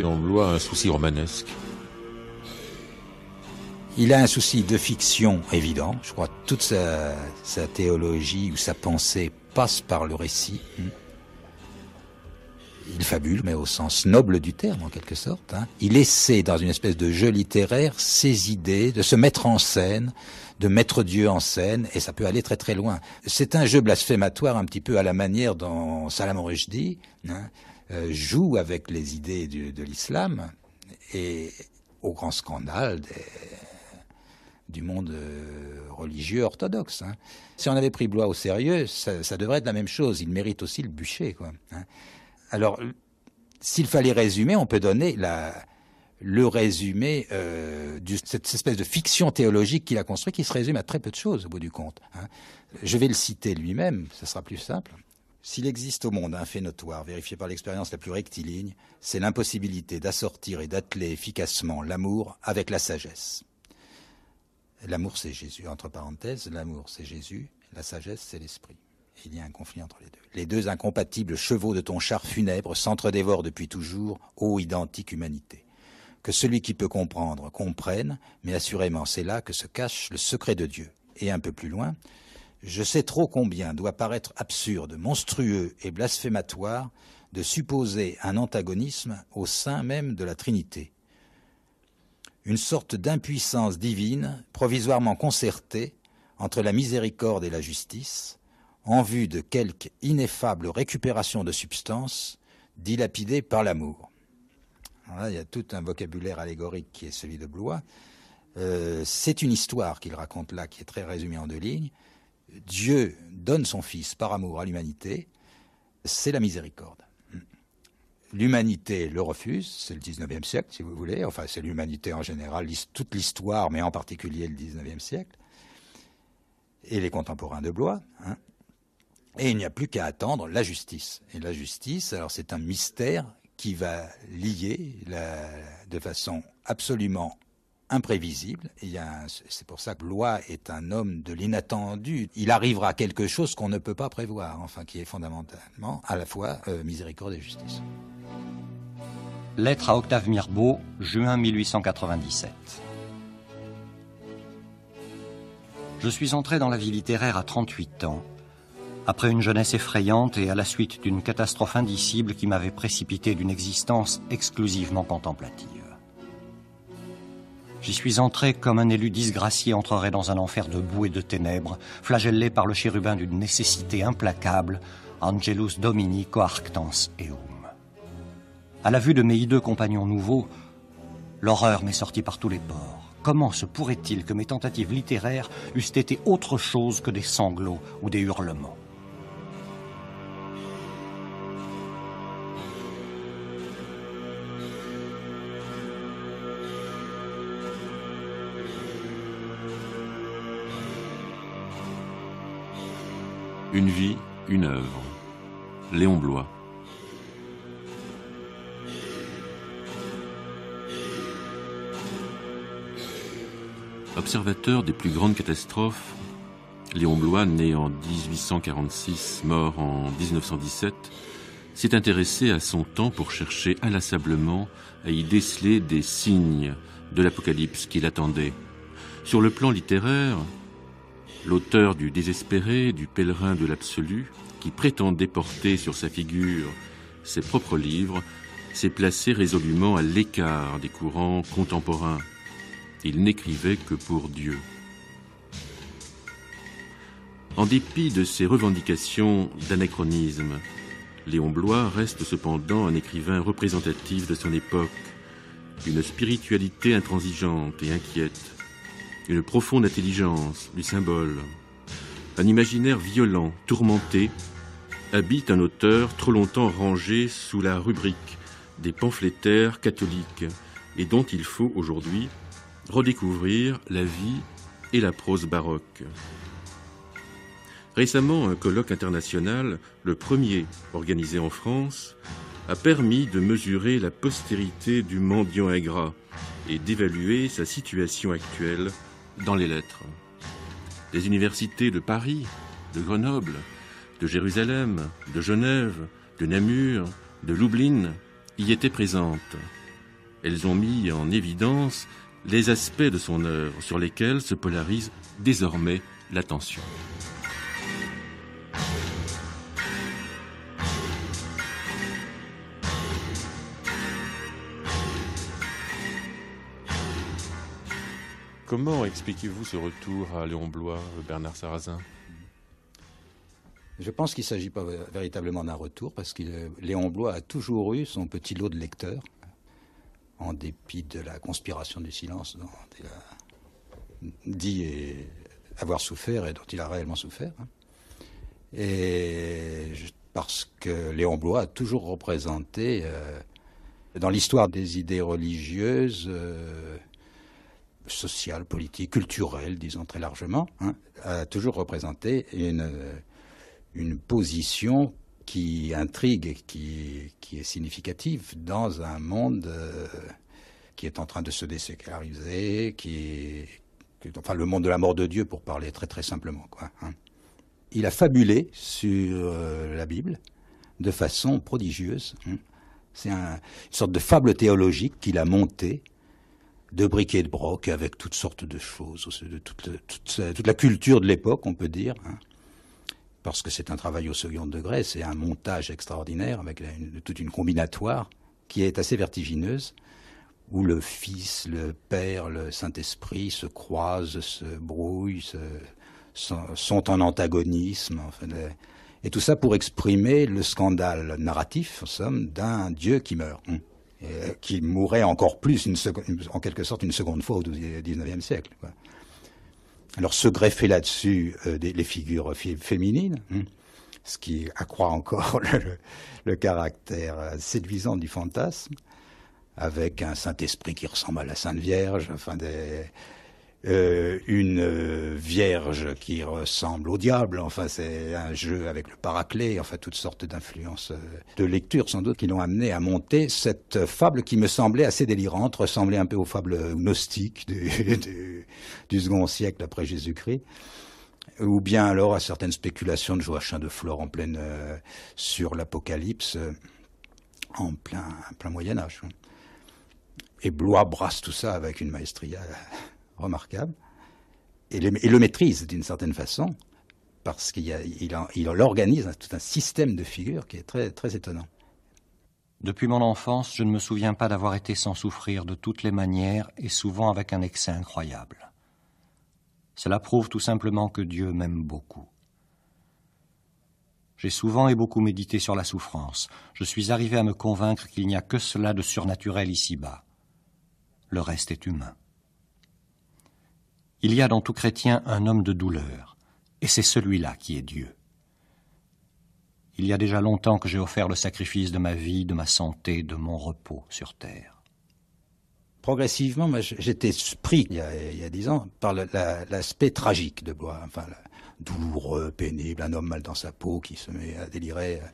que a un souci romanesque. Il a un souci de fiction évident. Je crois que toute sa, théologie ou sa pensée passe par le récit. Hmm. Il fabule, mais au sens noble du terme, en quelque sorte. Hein. Il essaie, dans une espèce de jeu littéraire, ses idées, de se mettre en scène, de mettre Dieu en scène, et ça peut aller très très loin. C'est un jeu blasphématoire, un petit peu à la manière dont Salam Rushdie. Hein euh, joue avec les idées de l'islam et au grand scandale du monde euh, religieux orthodoxe. Hein. Si on avait pris Blois au sérieux, ça, devrait être la même chose. Il mérite aussi le bûcher. Hein. Alors, s'il fallait résumer, on peut donner le résumé euh, de cette espèce de fiction théologique qu'il a construite, qui se résume à très peu de choses au bout du compte. Hein. Je vais le citer lui-même, ce sera plus simple. S'il existe au monde un fait notoire, vérifié par l'expérience la plus rectiligne, c'est l'impossibilité d'assortir et d'atteler efficacement l'amour avec la sagesse. L'amour, c'est Jésus, entre parenthèses, l'amour, c'est Jésus, la sagesse, c'est l'esprit. Il y a un conflit entre les deux. Les deux incompatibles chevaux de ton char funèbre s'entredévorent depuis toujours, ô identique humanité. Que celui qui peut comprendre comprenne, mais assurément c'est là que se cache le secret de Dieu. Et un peu plus loin, je sais trop combien doit paraître absurde, monstrueux et blasphématoire de supposer un antagonisme au sein même de la Trinité. Une sorte d'impuissance divine, provisoirement concertée, entre la miséricorde et la justice, en vue de quelque ineffable récupération de substance dilapidée par l'amour. il y a tout un vocabulaire allégorique qui est celui de Blois. Euh, c'est une histoire qu'il raconte là, qui est très résumée en deux lignes. Dieu donne son Fils par amour à l'humanité, c'est la miséricorde. L'humanité le refuse, c'est le 19e siècle, si vous voulez, enfin c'est l'humanité en général, toute l'histoire, mais en particulier le 19e siècle, et les contemporains de Blois. Hein. Et il n'y a plus qu'à attendre la justice. Et la justice, alors c'est un mystère qui va lier de façon absolument imprévisible. C'est pour ça que Loi est un homme de l'inattendu. Il arrivera quelque chose qu'on ne peut pas prévoir, enfin qui est fondamentalement à la fois euh, miséricorde et justice. Lettre à Octave Mirbeau, juin 1897. Je suis entré dans la vie littéraire à 38 ans, après une jeunesse effrayante et à la suite d'une catastrophe indicible qui m'avait précipité d'une existence exclusivement contemplative. J'y suis entré comme un élu disgracié entrerait dans un enfer de boue et de ténèbres, flagellé par le chérubin d'une nécessité implacable, Angelus Domini coarctans eum. À la vue de mes hideux compagnons nouveaux, l'horreur m'est sortie par tous les bords. Comment se pourrait-il que mes tentatives littéraires eussent été autre chose que des sanglots ou des hurlements Une vie, une œuvre. Léon Blois. Observateur des plus grandes catastrophes, Léon Blois, né en 1846, mort en 1917, s'est intéressé à son temps pour chercher inlassablement à y déceler des signes de l'apocalypse qui l'attendait. Sur le plan littéraire, l'auteur du désespéré, du pèlerin de l'absolu, qui prétend déporter sur sa figure ses propres livres, s'est placé résolument à l'écart des courants contemporains. Il n'écrivait que pour Dieu. En dépit de ses revendications d'anachronisme, Léon Blois reste cependant un écrivain représentatif de son époque, d'une spiritualité intransigeante et inquiète, une profonde intelligence du symbole. Un imaginaire violent, tourmenté, habite un auteur trop longtemps rangé sous la rubrique des pamphlétaires catholiques et dont il faut aujourd'hui redécouvrir la vie et la prose baroque. Récemment, un colloque international, le premier organisé en France, a permis de mesurer la postérité du mendiant ingrat et d'évaluer sa situation actuelle dans les lettres. Les universités de Paris, de Grenoble, de Jérusalem, de Genève, de Namur, de Lublin y étaient présentes. Elles ont mis en évidence les aspects de son œuvre sur lesquels se polarise désormais l'attention. Comment expliquez-vous ce retour à Léon Blois, euh, Bernard Sarrazin je pense qu'il ne s'agit pas véritablement d'un retour, parce que euh, Léon Blois a toujours eu son petit lot de lecteurs, en dépit de la conspiration du silence dont il a dit avoir souffert et dont il a réellement souffert. Hein. Et parce que Léon Blois a toujours représenté, euh, dans l'histoire des idées religieuses, sociale, politique, culturelle, disons très largement, hein, a toujours représenté une, une position qui intrigue qui, qui est significative dans un monde euh, qui est en train de se déséculariser, qui, qui, enfin le monde de la mort de Dieu pour parler très très simplement. Quoi, hein. Il a fabulé sur euh, la Bible de façon prodigieuse. Hein. C'est une sorte de fable théologique qu'il a montée de et de broc avec toutes sortes de choses, de toute, la culture de l'époque, on peut dire. Hein. parce que c'est un travail au second degré, c'est un montage extraordinaire avec toute une combinatoire qui est assez vertigineuse, où le Fils, le Père, le Saint-Esprit se croisent, se brouillent, sont, en antagonisme, et tout ça pour exprimer le scandale narratif, en somme, d'un Dieu qui meurt. Hum. Euh, qui mourait encore plus, une en quelque sorte, une seconde fois au XIXe siècle. Alors se greffer là-dessus euh, des les figures féminines, hein, ce qui accroît encore le, caractère euh, séduisant du fantasme, avec un Saint-Esprit qui ressemble à la Sainte Vierge, enfin des, euh, une euh, vierge qui ressemble au diable. Enfin, c'est un jeu avec le paraclet, enfin, toutes sortes d'influences euh, de lecture, sans doute, qui l'ont amené à monter cette fable qui me semblait assez délirante, ressemblait un peu aux fables gnostiques du, second siècle après Jésus-Christ ou bien alors à certaines spéculations de Joachim de Flore en pleine sur l'Apocalypse en plein, plein Moyen Âge. Et Blois brasse tout ça avec une maestria remarquable, et, le, maîtrise d'une certaine façon, parce qu'il il il organise un, tout un système de figures qui est très, très étonnant. Depuis mon enfance, je ne me souviens pas d'avoir été sans souffrir de toutes les manières et souvent avec un excès incroyable. Cela prouve tout simplement que Dieu m'aime beaucoup. J'ai souvent et beaucoup médité sur la souffrance. Je suis arrivé à me convaincre qu'il n'y a que cela de surnaturel ici-bas. Le reste est humain. Il y a dans tout chrétien un homme de douleur, et c'est celui-là qui est Dieu. Il y a déjà longtemps que j'ai offert le sacrifice de ma vie, de ma santé, de mon repos sur terre. Progressivement, j'étais pris, il y a dix ans, par l'aspect tragique de Bois, Enfin, douloureux, pénible, un homme mal dans sa peau qui se met à délirer euh,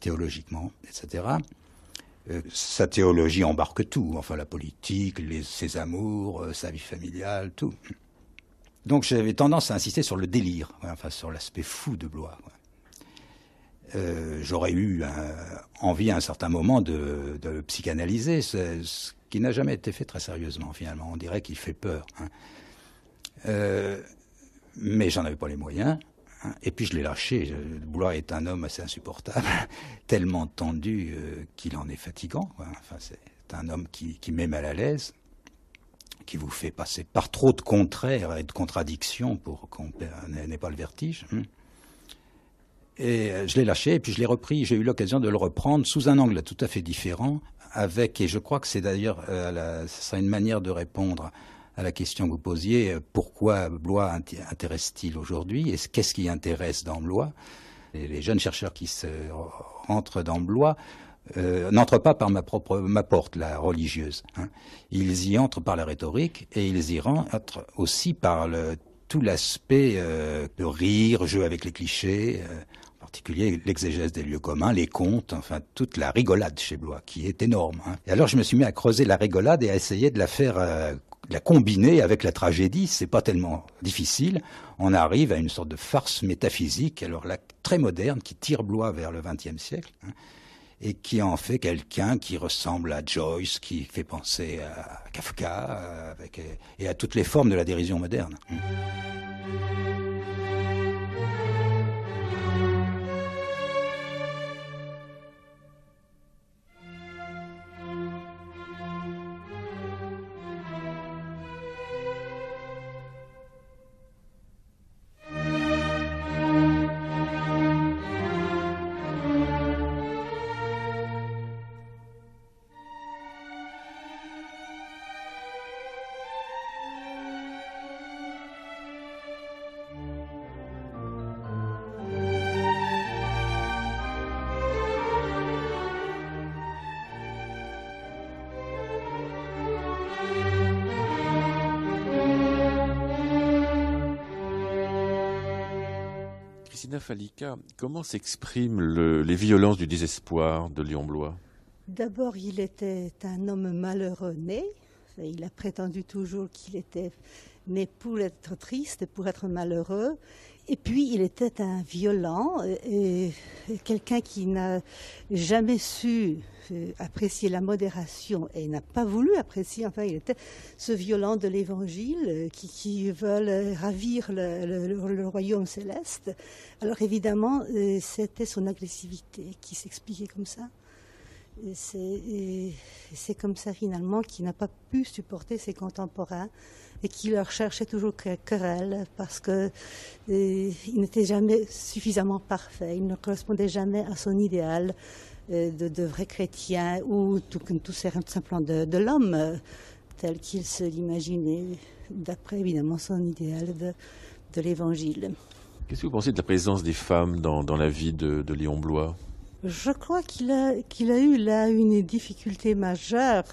théologiquement, etc. Euh, sa théologie embarque tout, enfin la politique, ses amours, euh, sa vie familiale, tout. Donc j'avais tendance à insister sur le délire, enfin sur l'aspect fou de Blois. Euh, j'aurais eu envie à un certain moment de, le psychanalyser, ce, qui n'a jamais été fait très sérieusement finalement. On dirait qu'il fait peur. Hein. Euh, mais j'en avais pas les moyens. Hein. Et puis je l'ai lâché. Blois est un homme assez insupportable, tellement tendu euh, qu'il en est fatigant. Enfin, c'est un homme qui, qui met mal à l'aise qui vous fait passer par trop de contraires et de contradictions pour qu'on n'ait pas le vertige. Hein. Et euh, je l'ai lâché, et puis je l'ai repris, j'ai eu l'occasion de le reprendre sous un angle tout à fait différent, avec, et je crois que c'est d'ailleurs, euh, une manière de répondre à la question que vous posiez, euh, pourquoi Blois intéresse-t-il aujourd'hui, et qu'est-ce qui intéresse dans Blois Les jeunes chercheurs qui se rentrent dans Blois euh, n'entre pas par ma propre ma porte, la religieuse. Hein. Ils y entrent par la rhétorique et ils y rentrent aussi par tout l'aspect euh, de rire, jeu avec les clichés, euh, en particulier l'exégèse des lieux communs, les contes, enfin toute la rigolade chez Blois, qui est énorme. Hein. Et alors je me suis mis à creuser la rigolade et à essayer de la faire euh, la combiner avec la tragédie, c'est pas tellement difficile. On arrive à une sorte de farce métaphysique, alors là, très moderne, qui tire Blois vers le XXe siècle. Hein et qui en fait quelqu'un qui ressemble à Joyce, qui fait penser à Kafka euh, et à toutes les formes de la dérision moderne. Falika, comment s'expriment les violences du désespoir de lyon Blois D'abord, il était un homme malheureux né. Il a prétendu toujours qu'il était né pour être triste, pour être malheureux. Et puis, il était un violent, et, euh, euh, quelqu'un qui n'a jamais su euh, apprécier la modération et n'a pas voulu apprécier, enfin, il était ce violent de l'évangile qui, qui, veulent ravir le, royaume céleste. Alors, évidemment, c'était son agressivité qui s'expliquait comme ça. C'est comme ça, finalement, qu'il n'a pas pu supporter ses contemporains et qui leur cherchait toujours querelle parce que euh, il n'était jamais suffisamment parfait, il ne correspondait jamais à son idéal euh, de, vrai chrétien ou tout, simplement de, l'homme euh, tel qu'il se l'imaginait, d'après évidemment son idéal de, l'Évangile. Qu'est-ce que vous pensez de la présence des femmes dans, la vie de, de Léon Blois Je crois qu'il a, eu là une difficulté majeure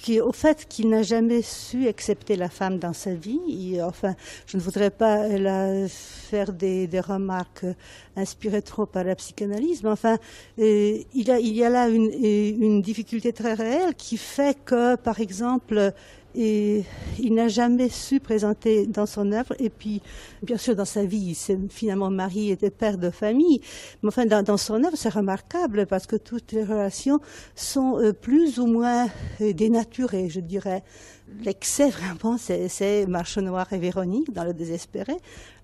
qui, au fait qu'il n'a jamais su accepter la femme dans sa vie. Et, enfin, je ne voudrais pas euh, la faire des, des, remarques euh, inspirées trop par la psychanalyse, mais enfin, euh, il, a, il, y a là une, une difficulté très réelle qui fait que, par exemple, et il n'a jamais su présenter dans son œuvre et puis bien sûr dans sa vie c'est finalement Marie était père de famille mais enfin dans, son œuvre c'est remarquable parce que toutes les relations sont euh, plus ou moins euh, dénaturées je dirais l'excès vraiment, c'est Marche Noire et Véronique dans Le Désespéré,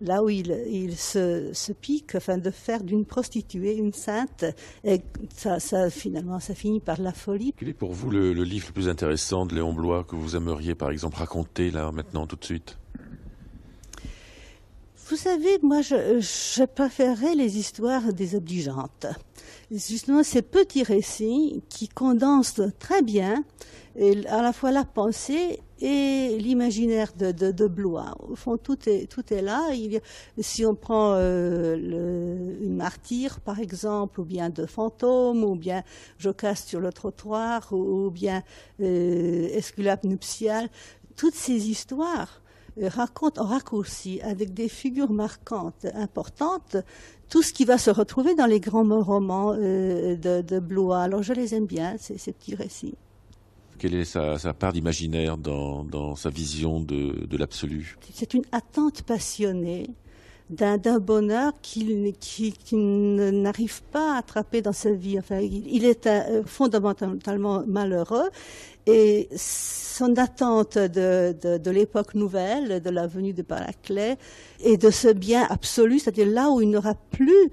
là où il, se, pique, afin de faire d'une prostituée une sainte, et ça, finalement, ça finit par la folie. Quel est pour vous le, livre le plus intéressant de Léon Blois que vous aimeriez, par exemple, raconter là, maintenant, tout de suite vous savez, moi, je, je, préférerais les histoires désobligeantes. Justement, ces petits récits qui condensent très bien à la fois la pensée et l'imaginaire de, de, de, Blois. Au fond, tout est, tout est là. Il, si on prend euh, le, une martyre, par exemple, ou bien de fantômes, ou bien casse sur le trottoir, ou, bien euh, Esculape nuptiale, toutes ces histoires euh, racontent en raccourci, avec des figures marquantes, importantes, tout ce qui va se retrouver dans les grands romans euh, de, de Blois. Alors je les aime bien, ces, ces petits récits. Quelle est sa, part d'imaginaire dans, sa vision de, l'absolu C'est une attente passionnée d'un bonheur qu'il n'arrive pas à attraper dans sa vie. Enfin, il est euh, fondamentalement malheureux et son attente de, l'époque nouvelle, de la venue de Paraclet et de ce bien absolu, c'est-à-dire là où il n'aura plus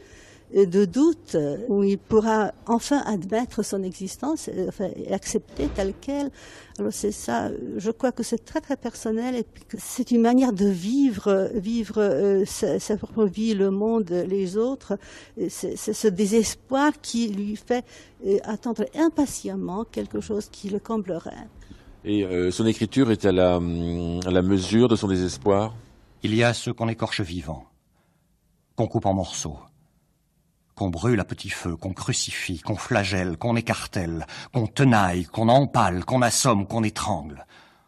euh, de doute où il pourra enfin admettre son existence euh, et, accepter telle qu'elle. Alors c'est ça, je crois que c'est très très personnel et que c'est une manière de vivre, vivre euh, sa, propre vie, le monde, les autres. C'est ce désespoir qui lui fait attendre impatiemment quelque chose qui le comblerait. Et son écriture est à la, hum, à la mesure de son désespoir Il y a ceux qu'on écorche vivant qu'on coupe en morceaux qu'on brûle à petit feu, qu'on crucifie, qu'on flagelle, qu'on écartèle, qu'on tenaille, qu'on empale, qu'on assomme, qu'on étrangle.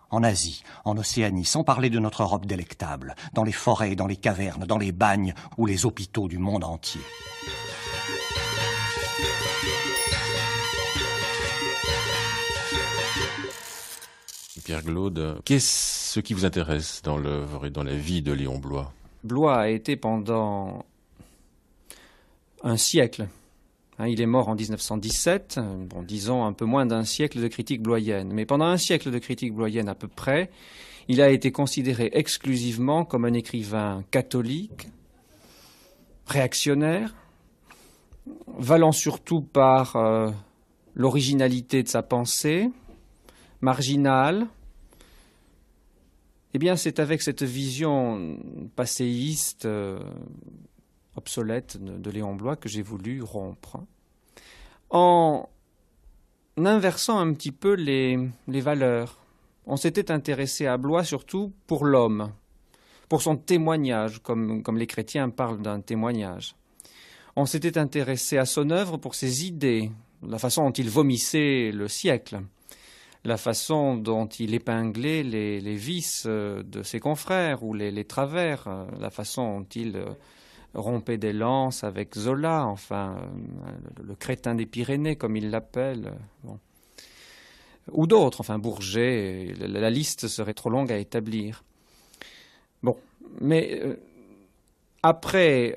En Asie, en Océanie, sans parler de notre Europe délectable, dans les forêts, dans les cavernes, dans les bagnes ou les hôpitaux du monde entier. Pierre Glaude, qu'est-ce qui vous intéresse dans l'œuvre et dans la vie de Léon Blois Blois a été pendant un siècle. Hein, il est mort en 1917, euh, bon, disons un peu moins d'un siècle de critique bloyenne. Mais pendant un siècle de critique bloyenne à peu près, il a été considéré exclusivement comme un écrivain catholique, réactionnaire, valant surtout par euh, l'originalité de sa pensée, marginale. Eh bien, c'est avec cette vision passéiste. Euh, obsolète de, Léon Blois que j'ai voulu rompre. En inversant un petit peu les, valeurs, on s'était intéressé à Blois surtout pour l'homme, pour son témoignage, comme, comme les chrétiens parlent d'un témoignage. On s'était intéressé à son œuvre pour ses idées, la façon dont il vomissait le siècle, la façon dont il épinglait les, les vices euh, de ses confrères ou les, travers, euh, la façon dont il euh, rompait des lances avec Zola, enfin, euh, le, crétin des Pyrénées, comme il l'appelle. Euh, Ou d'autres, enfin, Bourget, la, liste serait trop longue à établir. Bon, mais euh, après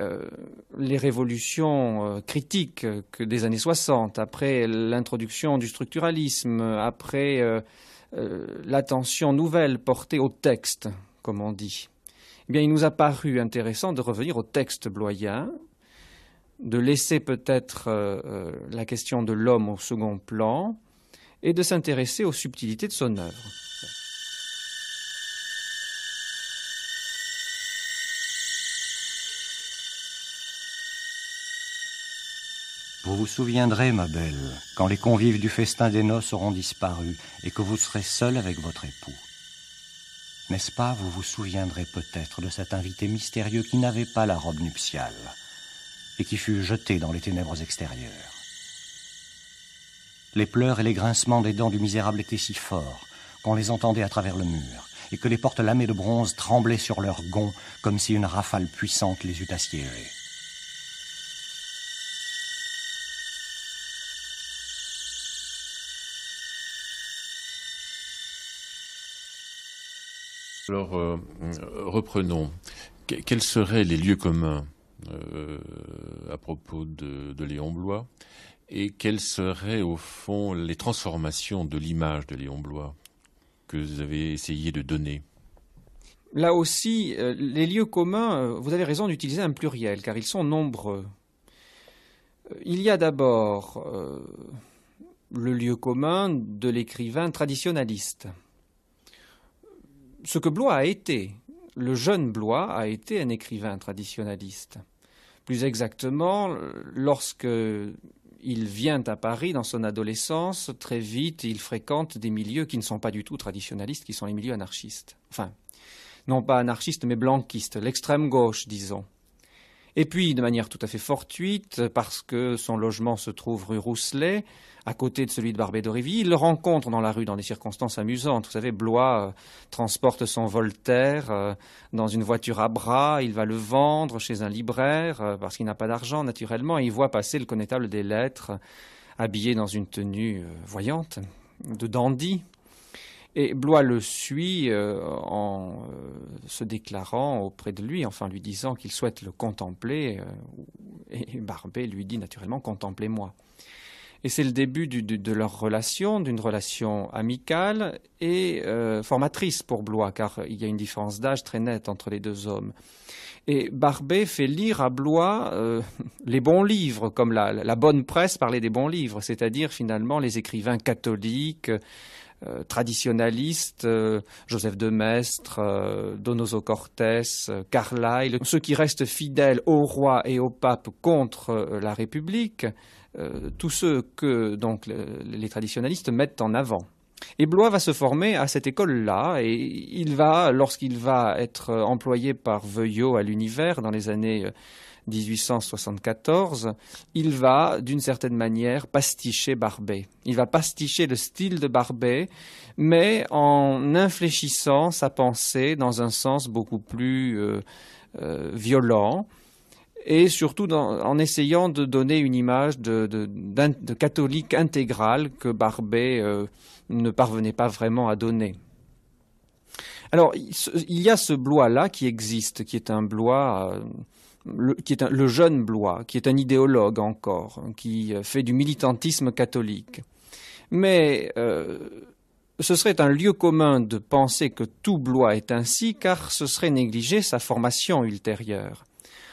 les révolutions critiques des années 60, après l'introduction du structuralisme, après l'attention nouvelle portée au texte, comme on dit, il nous a paru intéressant de revenir au texte bloyen, de laisser peut-être euh, euh, la question de l'homme au second plan et de s'intéresser aux subtilités de son œuvre. Vous vous souviendrez, ma belle, quand les convives du festin des noces auront disparu et que vous serez seule avec votre époux. N'est-ce pas, vous vous souviendrez peut-être de cet invité mystérieux qui n'avait pas la robe nuptiale et qui fut jeté dans les ténèbres extérieures. Les pleurs et les grincements des dents du misérable étaient si forts qu'on les entendait à travers le mur et que les portes lamées de bronze tremblaient sur leurs gonds comme si une rafale puissante les eût assiégés. Alors, euh, euh, reprenons. quels seraient les lieux communs euh, à propos de, Léon Blois et quelles seraient au fond les transformations de l'image de Léon Blois que vous avez essayé de donner Là aussi, les lieux communs, vous avez raison d'utiliser un pluriel car ils sont nombreux. Il y a d'abord le lieu commun de l'écrivain traditionnaliste ce que Blois a été. Le jeune Blois a été un écrivain traditionnaliste. Plus exactement, lorsque il vient à Paris dans son adolescence, très vite, il fréquente des milieux qui ne sont pas du tout traditionalistes, qui sont les milieux anarchistes. Enfin, non pas anarchistes, mais blanquistes, l'extrême gauche, disons. Et puis, de manière tout à fait fortuite, parce que son logement se trouve rue Rousselet, à côté de celui de Barbé d'Orivy, il le rencontre dans la rue dans des circonstances amusantes. Vous savez, Blois euh, transporte son Voltaire euh, dans une voiture à bras, il va le vendre chez un libraire, euh, parce qu'il n'a pas d'argent, naturellement, et il voit passer le connétable des lettres, habillé dans une tenue voyante, de dandy, et Blois le suit euh, en euh, se déclarant auprès de lui, enfin lui disant qu'il souhaite le contempler. Euh, et Barbet lui dit naturellement Contemplez-moi. Et c'est le début de leur relation, d'une relation amicale et formatrice pour Blois, car il y a une différence d'âge très nette entre les deux hommes. Et Barbet fait lire à Blois les bons livres, comme la, la, bonne presse parlait des bons livres, c'est-à-dire finalement les écrivains catholiques, euh, traditionnalistes, euh, Joseph de Maistre, euh, Donoso Cortés, Carlyle, ceux qui restent fidèles au roi et au pape contre la République, tous ceux que donc les traditionnalistes mettent en avant. Et Blois va se former à cette école-là, et il va, lorsqu'il va être employé par Veuillot à l'univers dans les années 1874, il va, d'une certaine manière, pasticher Barbet. Il va pasticher le style de Barbet, mais en infléchissant sa pensée dans un sens beaucoup plus euh, euh, violent et surtout en essayant de donner une image de, catholique intégrale que Barbet euh, ne parvenait pas vraiment à donner. Alors, il y a ce Blois-là qui existe, qui est un Blois le, qui est le jeune Blois, qui est un idéologue encore, qui euh, fait du militantisme catholique. Mais euh, ce serait un lieu commun de penser que tout Blois est ainsi, car ce serait négliger sa formation ultérieure.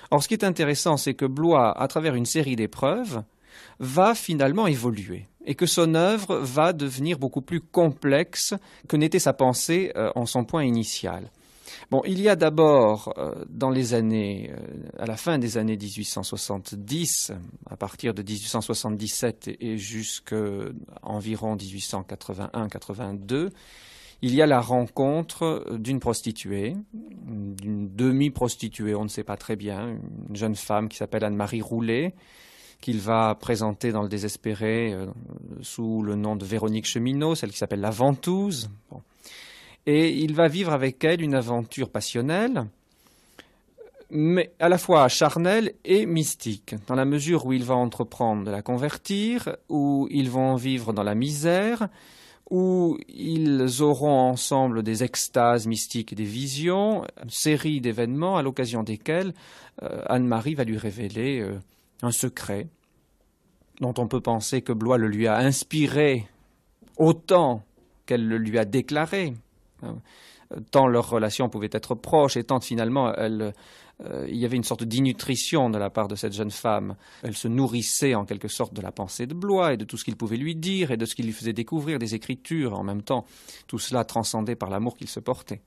Or, ce qui est intéressant, c'est que Blois, à travers une série d'épreuves, va finalement évoluer et que son œuvre va devenir beaucoup plus complexe que n'était sa pensée euh, en son point initial. Bon, il y a d'abord, euh, dans les années, euh, à la fin des années 1870, à partir de 1877 et jusqu'à euh, environ 1881-82, il y a la rencontre d'une prostituée, d'une demi-prostituée, on ne sait pas très bien, une jeune femme qui s'appelle Anne-Marie Roulet, qu'il va présenter dans Le Désespéré sous le nom de Véronique Cheminot, celle qui s'appelle La Ventouse et il va vivre avec elle une aventure passionnelle, mais à la fois charnelle et mystique, dans la mesure où il va entreprendre de la convertir, où ils vont vivre dans la misère, où ils auront ensemble des extases mystiques et des visions, une série d'événements à l'occasion desquels euh, Anne-Marie va lui révéler euh, un secret dont on peut penser que Blois le lui a inspiré autant qu'elle le lui a déclaré tant leurs relations pouvaient être proches et tant finalement euh, il y avait une sorte d'inutrition de la part de cette jeune femme. Elle se nourrissait en quelque sorte de la pensée de Blois et de tout ce qu'il pouvait lui dire et de ce qu'il lui faisait découvrir, des écritures en même temps. Tout cela transcendait par l'amour qu'il se portait.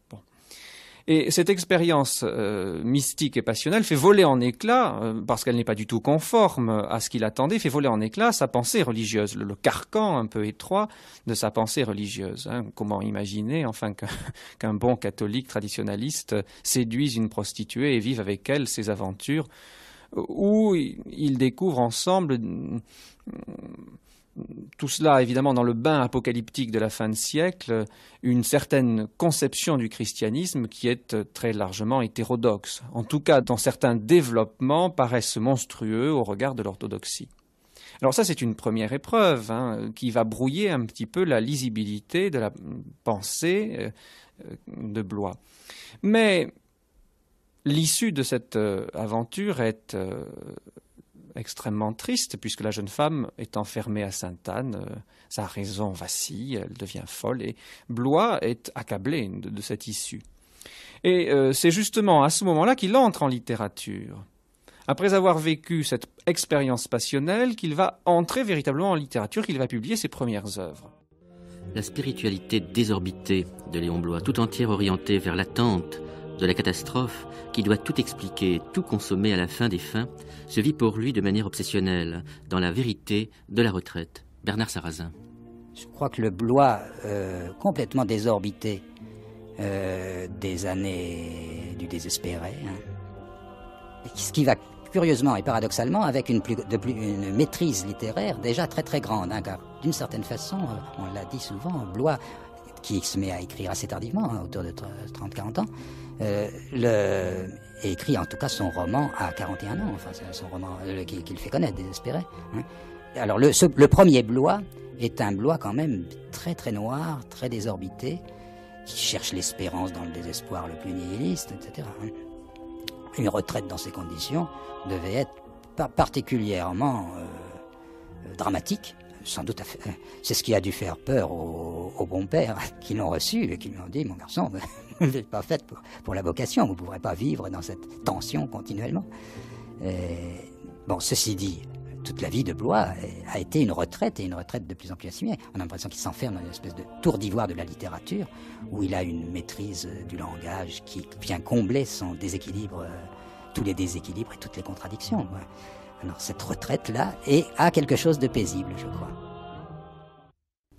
Et cette expérience euh, mystique et passionnelle fait voler en éclats, euh, parce qu'elle n'est pas du tout conforme à ce qu'il attendait, fait voler en éclat sa pensée religieuse, le, carcan un peu étroit de sa pensée religieuse. Hein. Comment imaginer, enfin, qu'un bon catholique traditionnaliste séduise une prostituée et vive avec elle ses aventures, où ils découvrent ensemble mm, tout cela, évidemment, dans le bain apocalyptique de la fin de siècle, une certaine conception du christianisme qui est très largement hétérodoxe. En tout cas, dans certains développements paraissent monstrueux au regard de l'orthodoxie. Alors ça, c'est une première épreuve hein, qui va brouiller un petit peu la lisibilité de la pensée euh, de Blois. Mais l'issue de cette euh, aventure est euh, extrêmement triste, puisque la jeune femme est enfermée à Sainte-Anne, euh, sa raison vacille, elle devient folle, et Blois est accablé de, cette issue. Et euh, c'est justement à ce moment-là qu'il entre en littérature. Après avoir vécu cette expérience passionnelle, qu'il va entrer véritablement en littérature, qu'il va publier ses premières œuvres. La spiritualité désorbitée de Léon Blois, tout entière orientée vers l'attente de la catastrophe, qui doit tout expliquer, tout consommer à la fin des fins, se vit pour lui de manière obsessionnelle, dans la vérité de la retraite. Bernard Sarrazin. Je crois que le Blois, euh, complètement désorbité euh, des années du désespéré, hein, ce qui va curieusement et paradoxalement avec une, plus, de plus, une maîtrise littéraire déjà très très grande, hein, car d'une certaine façon, euh, on l'a dit souvent, Blois qui se met à écrire assez tardivement, hein, autour de 30-40 ans, euh, le, écrit en tout cas son roman à 41 ans, enfin son roman euh, qui qu'il fait connaître, Désespéré. Hein. Alors le, premier Blois est un Blois quand même très très noir, très désorbité, qui cherche l'espérance dans le désespoir le plus nihiliste, etc. Hein. Une retraite dans ces conditions devait être particulièrement euh, dramatique sans doute, c'est ce qui a dû faire peur aux, bons pères qui l'ont reçu et qui lui ont dit, mon garçon, vous n'êtes pas fait pour, la vocation, vous ne pourrez pas vivre dans cette tension continuellement. bon, ceci dit, toute la vie de Blois a été une retraite et une retraite de plus en plus assumée. On a l'impression qu'il s'enferme dans une espèce de tour d'ivoire de la littérature où il a une maîtrise du langage qui vient combler son déséquilibre, euh, tous les déséquilibres et toutes les contradictions. Alors cette retraite-là est, a quelque chose de paisible, je crois.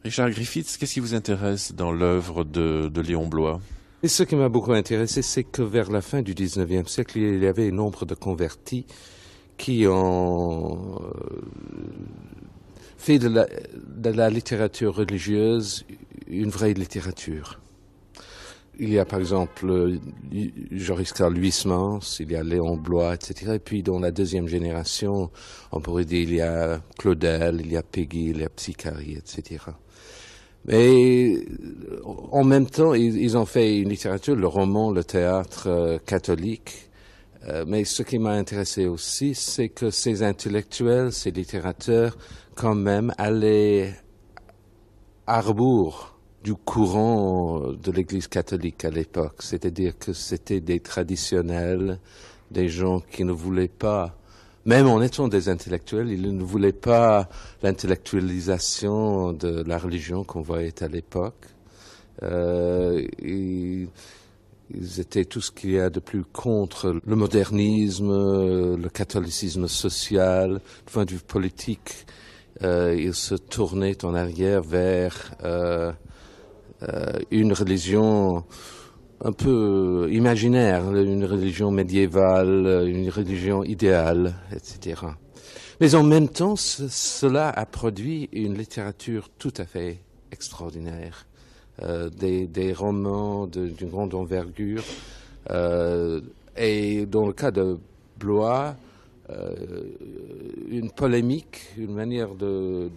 Richard Griffiths, qu'est-ce qui vous intéresse dans l'œuvre de, Léon Blois et ce qui m'a beaucoup intéressé, c'est que vers la fin du 19e siècle, il y avait un nombre de convertis qui ont euh, fait de la littérature religieuse une vraie littérature il y a par exemple euh, Joris Carl Huysmans, il y a Léon Blois, etc. Et puis dans la deuxième génération, on pourrait dire il y a Claudel, il y a Peggy, il y a Psychari, etc. Mais euh, en même temps, ils, ont fait une littérature, le roman, le théâtre euh, catholique. mais ce qui m'a intéressé aussi, c'est que ces intellectuels, ces littérateurs, quand même, allaient à rebours du courant euh, de l'Église catholique à l'époque, c'est-à-dire que c'était des traditionnels, des gens qui ne voulaient pas, même en étant des intellectuels, ils ne voulaient pas l'intellectualisation de la religion qu'on voyait à l'époque. Euh, ils, étaient tout ce qu'il y a de plus contre le modernisme, le catholicisme social, du point de vue politique. Euh, ils se tournaient en arrière vers euh, euh, une religion un peu imaginaire, une religion médiévale, une religion idéale, etc. Mais en même temps, cela a produit une littérature tout à fait extraordinaire, euh, des, romans d'une grande envergure. Euh, et dans le cas de Blois, une polémique, une manière de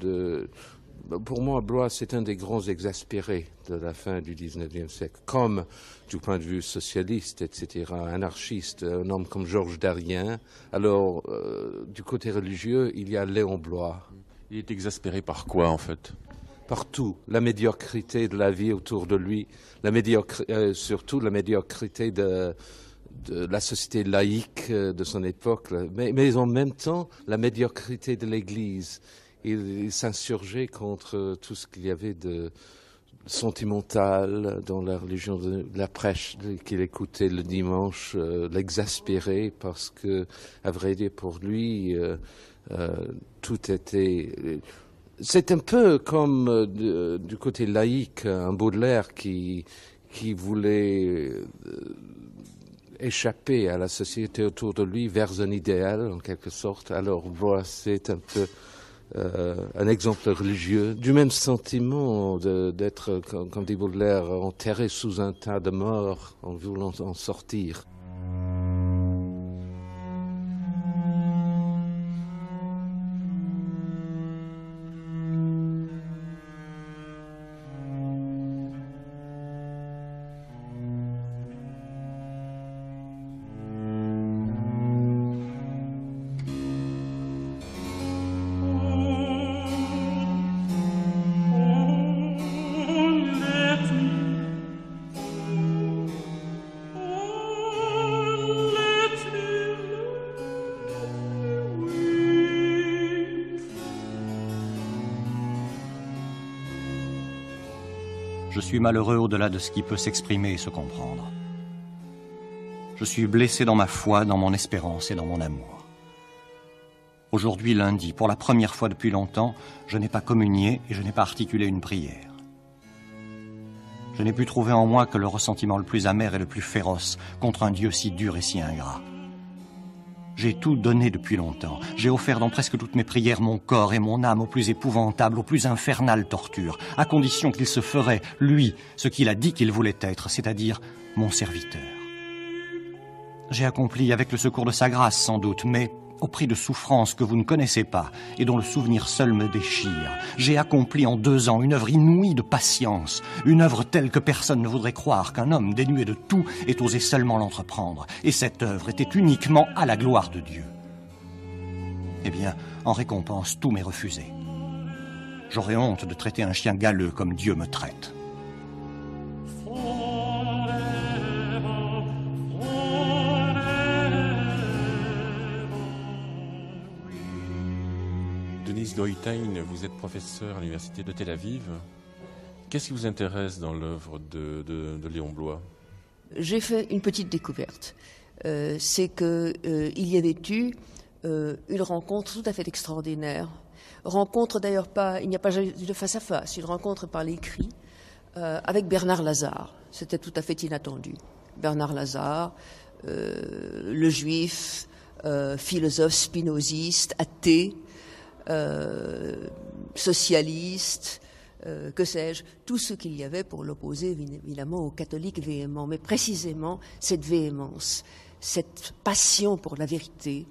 bah, pour moi, Blois, c'est un des grands exaspérés de la fin du XIXe siècle, comme du point de vue socialiste, etc., anarchiste, un homme comme Georges Darien. Alors, euh, du côté religieux, il y a Léon Blois. Il est exaspéré par quoi, en fait Partout, la médiocrité de la vie autour de lui, la euh, surtout la médiocrité de, la société laïque euh, de son époque, mais en même temps la médiocrité de l'Église il, s'insurgeait contre tout ce qu'il y avait de sentimental dans la religion de la prêche qu'il écoutait le dimanche euh, l'exaspérait parce que à vrai dire pour lui euh, euh, tout était c'est un peu comme du côté laïque un Baudelaire qui qui voulait échapper à la société autour de lui vers un idéal en quelque sorte alors voilà c'est un peu euh, un exemple religieux, du même sentiment d'être, comme, comme dit Baudelaire, enterré sous un tas de morts en voulant en sortir. malheureux au-delà de ce qui peut s'exprimer et se comprendre. Je suis blessé dans ma foi, dans mon espérance et dans mon amour. Aujourd'hui, lundi, pour la première fois depuis longtemps, je n'ai pas communié et je n'ai pas articulé une prière. Je n'ai pu trouver en moi que le ressentiment le plus amer et le plus féroce contre un Dieu si dur et si ingrat. J'ai tout donné depuis longtemps. J'ai offert dans presque toutes mes prières mon corps et mon âme aux plus épouvantables, aux plus infernales tortures, à condition qu'il se ferait, lui, ce qu'il a dit qu'il voulait être, c'est-à-dire mon serviteur. J'ai accompli avec le secours de sa grâce, sans doute, mais au prix de souffrances que vous ne connaissez pas et dont le souvenir seul me déchire. J'ai accompli en deux ans une œuvre inouïe de patience, une œuvre telle que personne ne voudrait croire qu'un homme dénué de tout ait osé seulement l'entreprendre, et cette œuvre était uniquement à la gloire de Dieu. Eh bien, en récompense, tout m'est refusé. J'aurais honte de traiter un chien galeux comme Dieu me traite. vous êtes professeur à l'université de Tel Aviv. Qu'est-ce qui vous intéresse dans l'œuvre de, Léon Blois J'ai fait une petite découverte. Euh, c'est qu'il euh, y avait eu euh, une rencontre tout à fait extraordinaire. Rencontre d'ailleurs pas, il n'y a pas eu de face à face, une rencontre par l'écrit avec Bernard Lazare. C'était tout à fait inattendu. Bernard Lazare, le juif, philosophe spinoziste, athée, euh, socialiste, euh, que sais-je, tout ce qu'il y avait pour l'opposer évidemment aux catholiques véhéments, mais précisément cette véhémence, cette passion pour la vérité,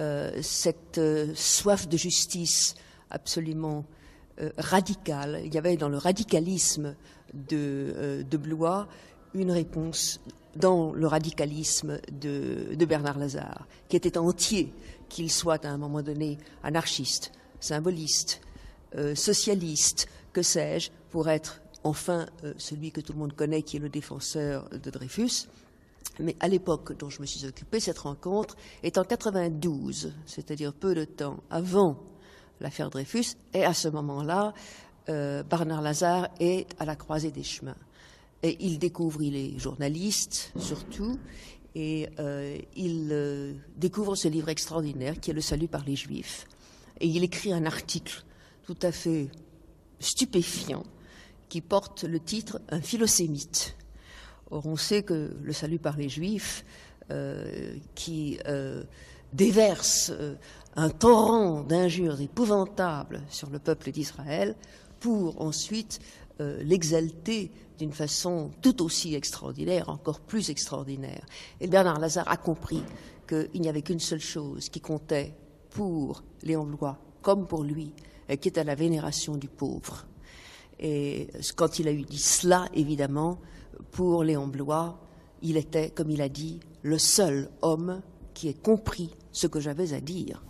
euh, cette soif de justice absolument radicale. Il y avait dans le radicalisme de, Blois une réponse dans le radicalisme de, Bernard Lazare, qui était entier qu'il soit à un moment donné anarchiste, symboliste, euh, socialiste, que sais-je, pour être enfin euh, celui que tout le monde connaît, qui est le défenseur de Dreyfus. Mais à l'époque dont je me suis occupée, cette rencontre est en 92, c'est-à-dire peu de temps avant l'affaire Dreyfus, et à ce moment-là, euh, Bernard Lazare est à la croisée des chemins. Et il découvre, les journalistes, surtout, et euh, il euh, découvre ce livre extraordinaire qui est Le salut par les Juifs. Et il écrit un article tout à fait stupéfiant qui porte le titre Un philosémite. Or, on sait que le salut par les Juifs, euh, qui déverse un torrent d'injures épouvantables sur le peuple d'Israël, pour ensuite euh, l'exalter d'une façon tout aussi extraordinaire, encore plus extraordinaire. Et Bernard Lazare a compris qu'il n'y avait qu'une seule chose qui comptait pour Léon Blois, comme pour lui, euh, qui était la vénération du pauvre. Et quand il a eu dit cela, évidemment, pour Léon Blois, il était, comme il a dit, le seul homme qui ait compris ce que j'avais à dire.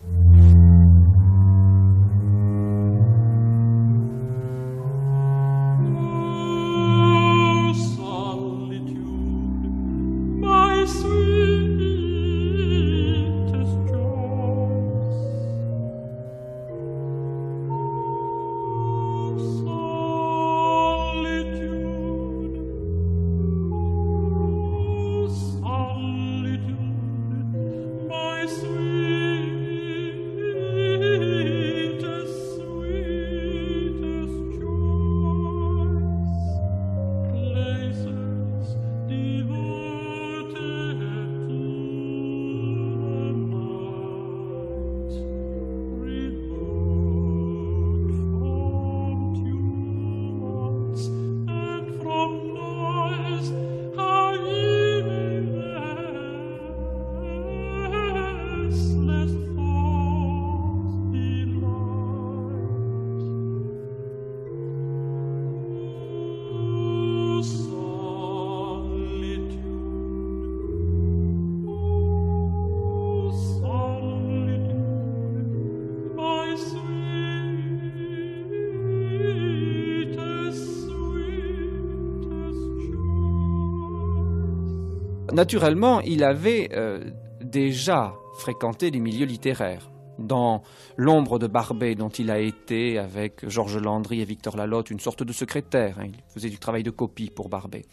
Naturellement, il avait euh, déjà fréquenté les milieux littéraires. Dans L'ombre de Barbet, dont il a été, avec Georges Landry et Victor Lalotte, une sorte de secrétaire. Hein. il faisait du travail de copie pour Barbet.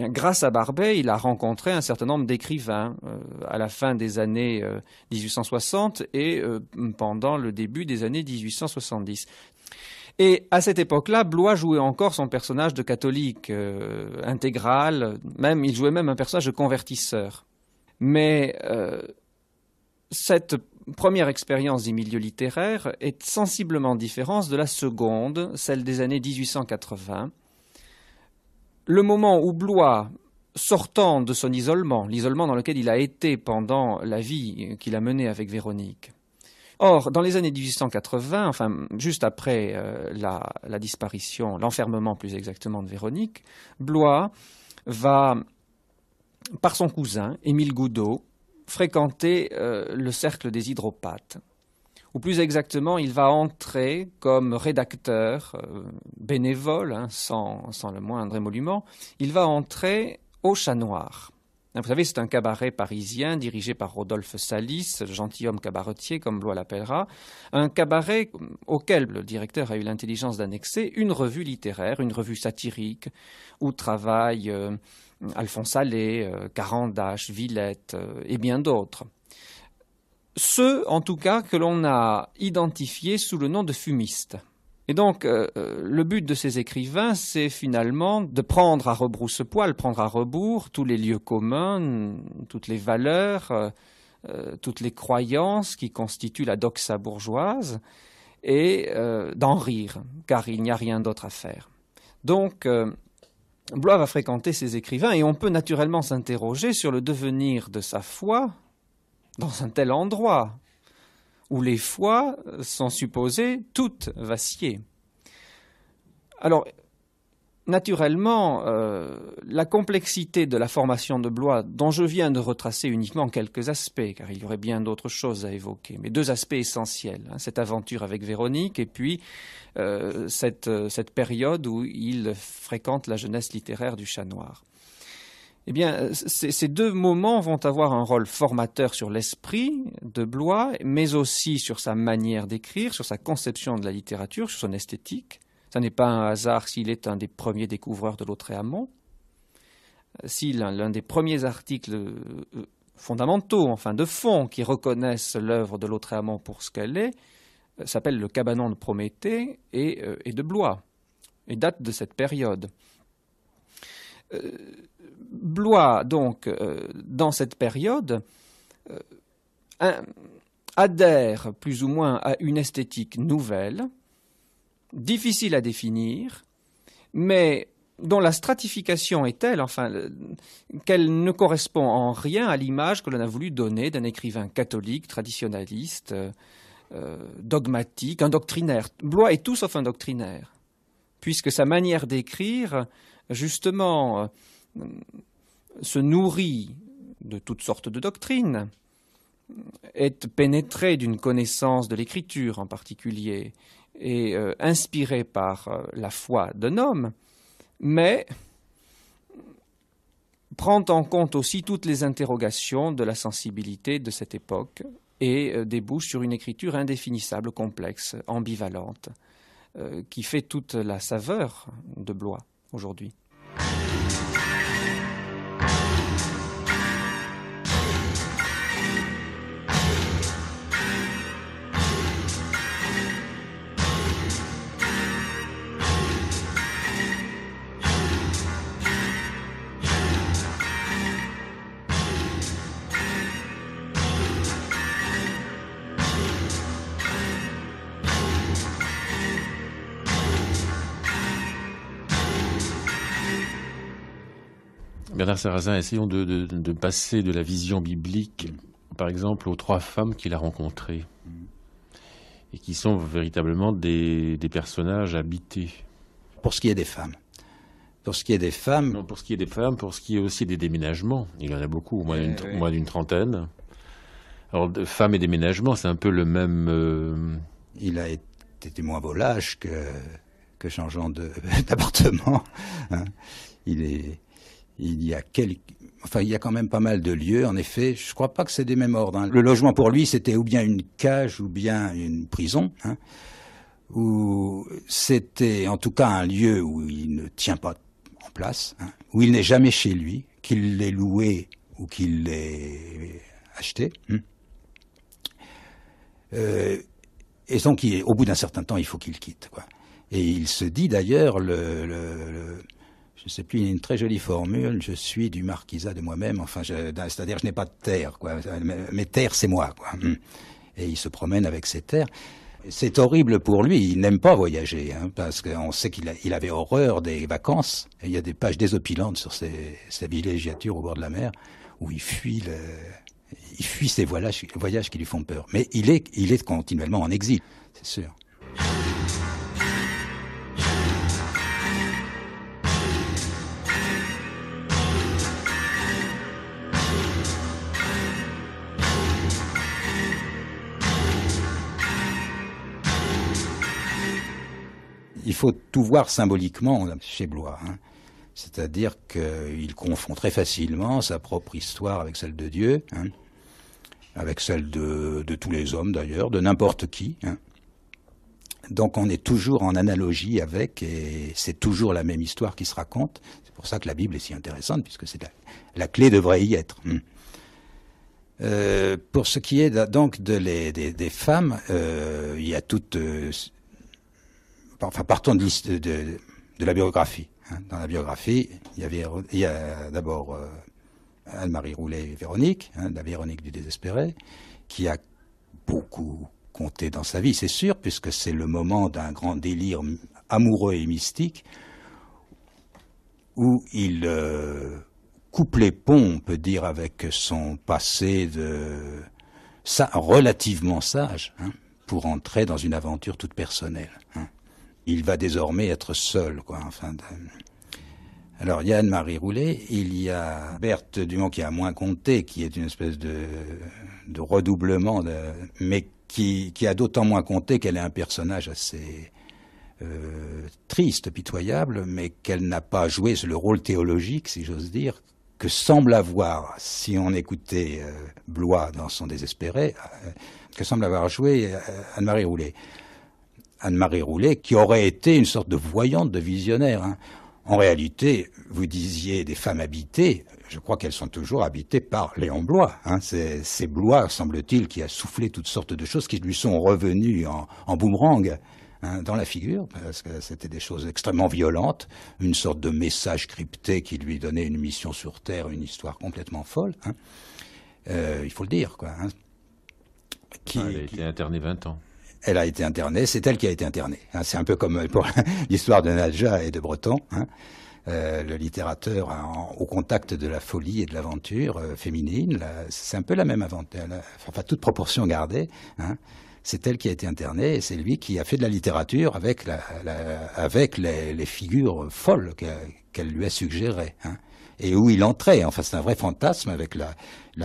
Eh grâce à Barbet, il a rencontré un certain nombre d'écrivains euh, à la fin des années 1860 euh, et pendant le début des années 1870. Et à cette époque-là, Blois jouait encore son personnage de catholique euh, intégral, même il jouait même un personnage de convertisseur. Mais euh, cette première expérience des milieux littéraires est sensiblement différente de la seconde, celle des années 1880. Le moment où Blois, sortant de son isolement, l'isolement dans lequel il a été pendant la vie qu'il a menée avec Véronique, Or, dans les années 1880, enfin juste après euh, la, disparition, l'enfermement plus exactement de Véronique, Blois va, par son cousin, Émile Goudot, fréquenter euh, le cercle des hydropathes. Ou plus exactement, il va entrer comme rédacteur euh, bénévole, hein, sans le moindre émolument, il va entrer au Chat Noir. Vous savez, c'est un cabaret parisien dirigé par Rodolphe Salis, gentilhomme cabaretier, comme Blois l'appellera. Un cabaret auquel le directeur a eu l'intelligence d'annexer une revue littéraire, une revue satirique, où travaillent euh, Alphonse Allais, euh, Carandache, Villette euh, et bien d'autres. Ceux, en tout cas, que l'on a identifiés sous le nom de fumistes. Et donc, euh, euh, le but de ces écrivains, c'est finalement de prendre à rebrousse-poil, prendre à rebours tous les lieux communs, toutes les valeurs, euh, toutes les croyances qui constituent la doxa bourgeoise, et d'en rire, car il n'y a rien d'autre à faire. Donc, Blois va fréquenter ces écrivains, et on peut naturellement s'interroger sur le devenir de sa foi dans un tel endroit, où les fois sont supposées toutes vaciller. Alors, naturellement, euh, la complexité de la formation de Blois, dont je viens de retracer uniquement quelques aspects, car il y aurait bien d'autres choses à évoquer, mais deux aspects essentiels, hein, cette aventure avec Véronique et puis euh, cette, euh, cette, période où il fréquente la jeunesse littéraire du chat noir eh bien, euh, ces deux moments vont avoir un rôle formateur sur l'esprit de Blois, mais aussi sur sa manière d'écrire, sur sa conception de la littérature, sur son esthétique. Ce n'est pas un hasard s'il est un des premiers découvreurs de l'Autréamont, euh, si l'un des premiers articles euh, fondamentaux, enfin de fond, qui reconnaissent l'œuvre de l'Autréamont pour ce qu'elle est, s'appelle Le Cabanon de Prométhée et, de Blois, et date de cette période. Blois, donc, euh, dans cette période, euh, adhère plus ou moins à une esthétique nouvelle, difficile à définir, mais dont la stratification est telle, enfin, qu'elle ne correspond en rien à l'image que l'on a voulu donner d'un écrivain catholique, traditionnaliste, euh, dogmatique, un doctrinaire. Blois est tout sauf un doctrinaire, puisque sa manière d'écrire, justement, se nourrit de toutes sortes de doctrines, est pénétré d'une connaissance de l'écriture en particulier, et euh, inspiré par euh, la foi d'un homme, mais prend en compte aussi toutes les interrogations de la sensibilité de cette époque et euh, débouche sur une écriture indéfinissable, complexe, ambivalente, qui fait toute la saveur de Blois aujourd'hui. Sarrazin, essayons de, passer de la vision biblique, par exemple, aux trois femmes qu'il a rencontrées, et qui sont véritablement des, personnages habités. Pour ce qui est des femmes pour ce qui est des femmes. pour ce qui est des femmes, pour ce qui est aussi des déménagements. Il y en a beaucoup, moins d'une trentaine. Alors, femmes et déménagements, c'est un peu le même. Euh, il a été moins volage que, que changeant d'appartement. Hein. il est. Il y a quelques... Enfin, il y a quand même pas mal de lieux, en effet. Je ne crois pas que c'est des mêmes ordres. Hein. Le logement pour lui, c'était ou bien une cage ou bien une prison. Hein. c'était en tout cas un lieu où il ne tient pas en place, hein. où il n'est jamais chez lui, qu'il l'ait loué ou qu'il l'ait acheté. Euh, et donc, au bout d'un certain temps, il faut qu'il quitte. Quoi. Et il se dit d'ailleurs, le je sais plus, il y a une très jolie formule, je suis du marquisat de moi-même, enfin, c'est-à-dire je n'ai pas de terre, quoi. Mes terres, c'est moi, quoi. Hmm. Et il se promène avec ses terres. C'est horrible pour lui, il n'aime pas voyager, hein, parce qu'on sait qu'il avait horreur des vacances. il y a des pages désopilantes sur ses, sa villégiature au bord de la mer, où il fuit il fuit ses voyages, qui lui font peur. Mais il est, il est continuellement en exil, c'est sûr. Il faut tout voir symboliquement chez Blois. Hein. C'est-à-dire qu'il confond très facilement sa propre histoire avec celle de Dieu, hein, avec celle de, tous les hommes d'ailleurs, de n'importe qui. Hein. Donc on est toujours en analogie avec, et c'est toujours la même histoire qui se raconte. C'est pour ça que la Bible est si intéressante, puisque c'est la, clé devrait y être. Euh, pour ce qui est donc de les, des, femmes, euh, il y a toute euh, enfin partons de, la biographie. Hein. Dans la biographie, il y, a d'abord euh, Anne-Marie Roulet et Véronique, hein, la Véronique du désespéré, qui a beaucoup compté dans sa vie, c'est sûr, puisque c'est le moment d'un grand délire amoureux et mystique où il euh, coupe les ponts, on peut dire, avec son passé de ça, relativement sage, hein, pour entrer dans une aventure toute personnelle il va désormais être seul, quoi. Enfin, alors il y a Anne-Marie Roulet, il y a Berthe Dumont qui a moins compté, qui est une espèce de, redoublement, mais qui, a d'autant moins compté qu'elle est un personnage assez euh, triste, pitoyable, mais qu'elle n'a pas joué le rôle théologique, si j'ose dire, que semble avoir, si on écoutait euh, Blois dans son désespéré, euh, que semble avoir joué Anne-Marie Roulet. Anne-Marie Roulet, qui aurait été une sorte de voyante, de visionnaire. Hein. En réalité, vous disiez des femmes habitées, je crois qu'elles sont toujours habitées par Léon Blois. Hein. C'est Blois, semble-t-il, qui a soufflé toutes sortes de choses qui lui sont revenues en, boomerang hein, dans la figure, parce que c'était des choses extrêmement violentes, une sorte de message crypté qui lui donnait une mission sur Terre, une histoire complètement folle. Euh, il faut le dire, quoi. Qui, ah, a été internée 20 ans elle a été internée, c'est elle qui a été internée. Hein. c'est un peu comme euh, pour l'histoire de Nadja et de Breton. Hein. Euh, le littérateur au contact de la folie et de l'aventure euh, féminine. c'est un peu la même aventure, enfin toute proportion gardée. Hein. c'est elle qui a été internée et c'est lui qui a fait de la littérature avec, les, figures folles qu'elle lui a suggérées. Hein, et où il entrait, enfin c'est un vrai fantasme avec la,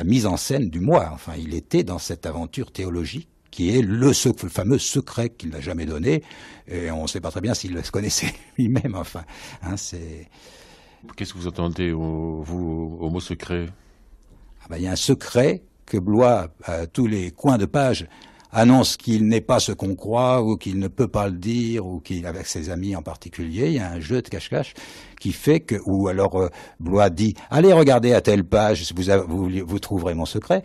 mise en scène du moi. Enfin il était dans cette aventure théologique qui est le, fameux secret qu'il n'a jamais donné. Et on ne sait pas très bien s'il le connaissait lui-même. Enfin, hein, c'est. Qu'est-ce que vous entendez, au, vous, au mot secret ah ben, Il y a un secret que Blois, à tous les coins de page, annonce qu'il n'est pas ce qu'on croit ou qu'il ne peut pas le dire ou qu'il avec ses amis en particulier, il y a un jeu de cache-cache qui fait que ou alors euh, Blois dit allez regarder à telle page vous, vous trouverez mon secret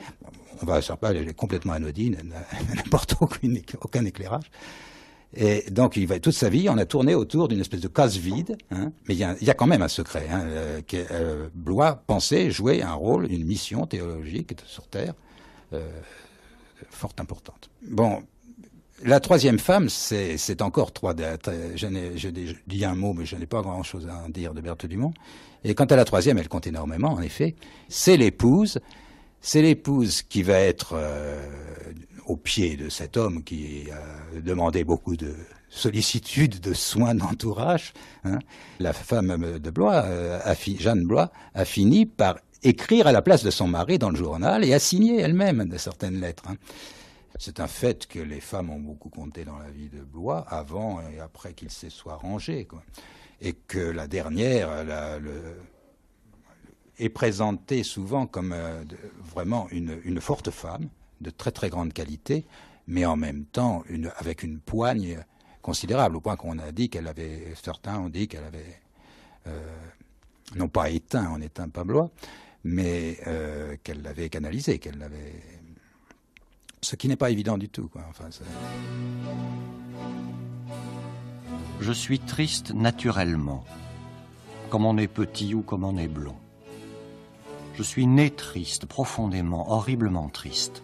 elle est complètement anodine, elle n'apporte aucun, éclairage. Et donc, il va, toute sa vie, on a tourné autour d'une espèce de case vide, hein. mais il y, a quand même un secret. Hein, euh, euh, Blois pensait jouer un rôle, une mission théologique sur Terre euh, fort importante. Bon, la troisième femme, c'est encore trois dates. Euh, je, dis un mot, mais je n'ai pas grand-chose à dire de Berthe Dumont. Et quant à la troisième, elle compte énormément, en effet. C'est l'épouse c'est l'épouse qui va être euh, au pied de cet homme qui a demandé beaucoup de sollicitude, de soins d'entourage. Hein. La femme de Blois, euh, Jeanne Blois, a fini par écrire à la place de son mari dans le journal et a signé elle-même de certaines lettres. Hein. C'est un fait que les femmes ont beaucoup compté dans la vie de Blois avant et après qu'il se soit rangé. Et que la dernière, la, le, est présentée souvent comme euh, vraiment une, forte femme, de très très grande qualité, mais en même temps une, avec une poigne considérable, au point qu'on a dit qu'elle avait, certains ont dit qu'elle avait, euh, non pas éteint en éteint Pablois, mais euh, qu'elle l'avait canalisé, qu'elle l'avait... Ce qui n'est pas évident du tout. Quoi. Enfin, Je suis triste naturellement, comme on est petit ou comme on est blond. Je suis né triste, profondément, horriblement triste.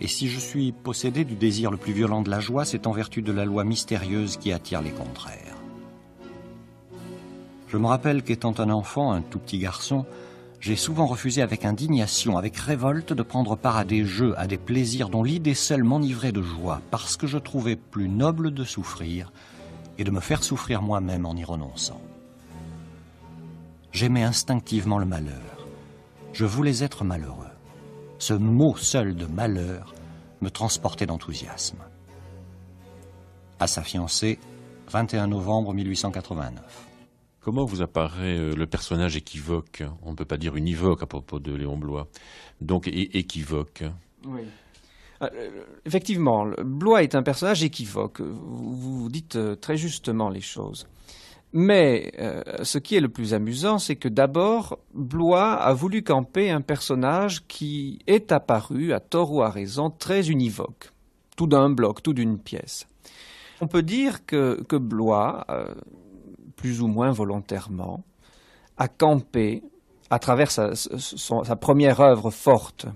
Et si je suis possédé du désir le plus violent de la joie, c'est en vertu de la loi mystérieuse qui attire les contraires. Je me rappelle qu'étant un enfant, un tout petit garçon, j'ai souvent refusé avec indignation, avec révolte, de prendre part à des jeux, à des plaisirs dont l'idée seule m'enivrait de joie, parce que je trouvais plus noble de souffrir et de me faire souffrir moi-même en y renonçant. J'aimais instinctivement le malheur je voulais être malheureux. Ce mot seul de malheur me transportait d'enthousiasme. À sa fiancée, 21 novembre 1889. Comment vous apparaît euh, le personnage équivoque On ne peut pas dire univoque à propos de Léon Blois. Donc équivoque. Oui. Ah, euh, effectivement, Blois est un personnage équivoque. Vous, vous dites euh, très justement les choses. Mais euh, ce qui est le plus amusant, c'est que d'abord, Blois a voulu camper un personnage qui est apparu, à tort ou à raison, très univoque, tout d'un bloc, tout d'une pièce. On peut dire que, Blois, euh, plus ou moins volontairement, a campé, à travers sa, première œuvre forte,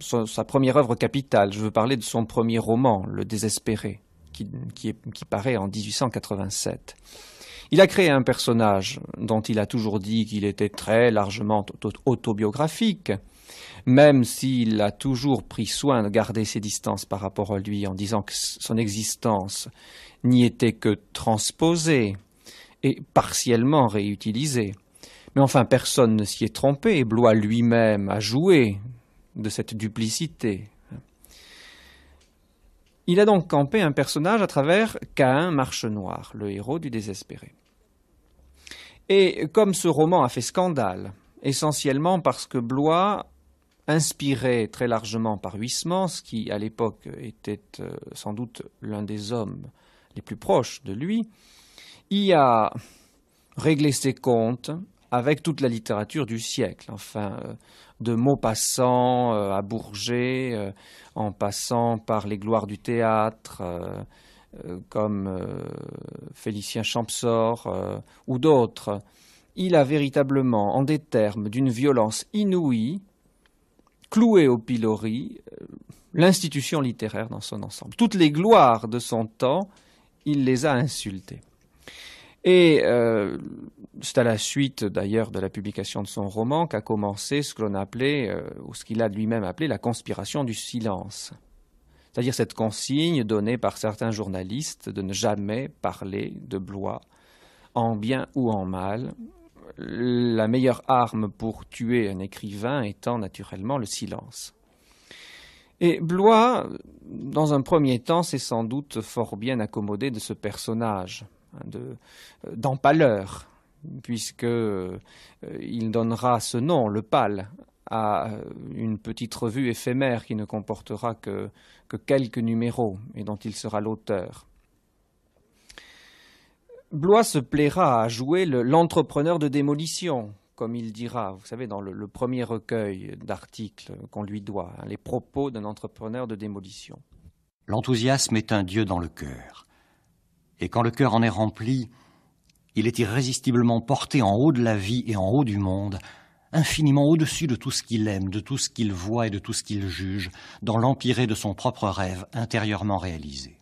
sa première œuvre capitale, je veux parler de son premier roman, Le Désespéré, qui, qui paraît en 1887 il a créé un personnage dont il a toujours dit qu'il était très largement autobiographique, même s'il a toujours pris soin de garder ses distances par rapport à lui en disant que son existence n'y était que transposée et partiellement réutilisée. Mais enfin, personne ne s'y est trompé, Blois lui-même a joué de cette duplicité, il a donc campé un personnage à travers Cain Marche Noir, le héros du désespéré. Et comme ce roman a fait scandale, essentiellement parce que Blois, inspiré très largement par Huysmans, qui à l'époque était euh, sans doute l'un des hommes les plus proches de lui, y a réglé ses comptes avec toute la littérature du siècle. Enfin, euh, de passants euh, à Bourget, euh, en passant par les gloires du théâtre, euh, comme Félicien Champsor ou d'autres. Il a véritablement, en des termes d'une violence inouïe, cloué au pilori l'institution littéraire dans son ensemble. Toutes les gloires de son temps, il les a insultées. Et euh, c'est à la suite d'ailleurs de la publication de son roman qu'a commencé ce qu'on appelait, euh, ou ce qu'il a lui-même appelé, la conspiration du silence. C'est-à-dire cette consigne donnée par certains journalistes de ne jamais parler de Blois, en bien ou en mal, la meilleure arme pour tuer un écrivain étant naturellement le silence. Et Blois, dans un premier temps, s'est sans doute fort bien accommodé de ce personnage. Euh, d'empaleur, puisque puisqu'il euh, donnera ce nom, le pâle, à euh, une petite revue éphémère qui ne comportera que, quelques numéros et dont il sera l'auteur. Blois se plaira à jouer l'entrepreneur de démolition, comme il dira, vous savez, dans le, premier recueil d'articles qu'on lui doit, hein, les propos d'un entrepreneur de démolition. L'enthousiasme est un dieu dans le cœur. Et quand le cœur en est rempli, il est irrésistiblement porté en haut de la vie et en haut du monde, infiniment au-dessus de tout ce qu'il aime, de tout ce qu'il voit et de tout ce qu'il juge, dans l'empiré de son propre rêve intérieurement réalisé.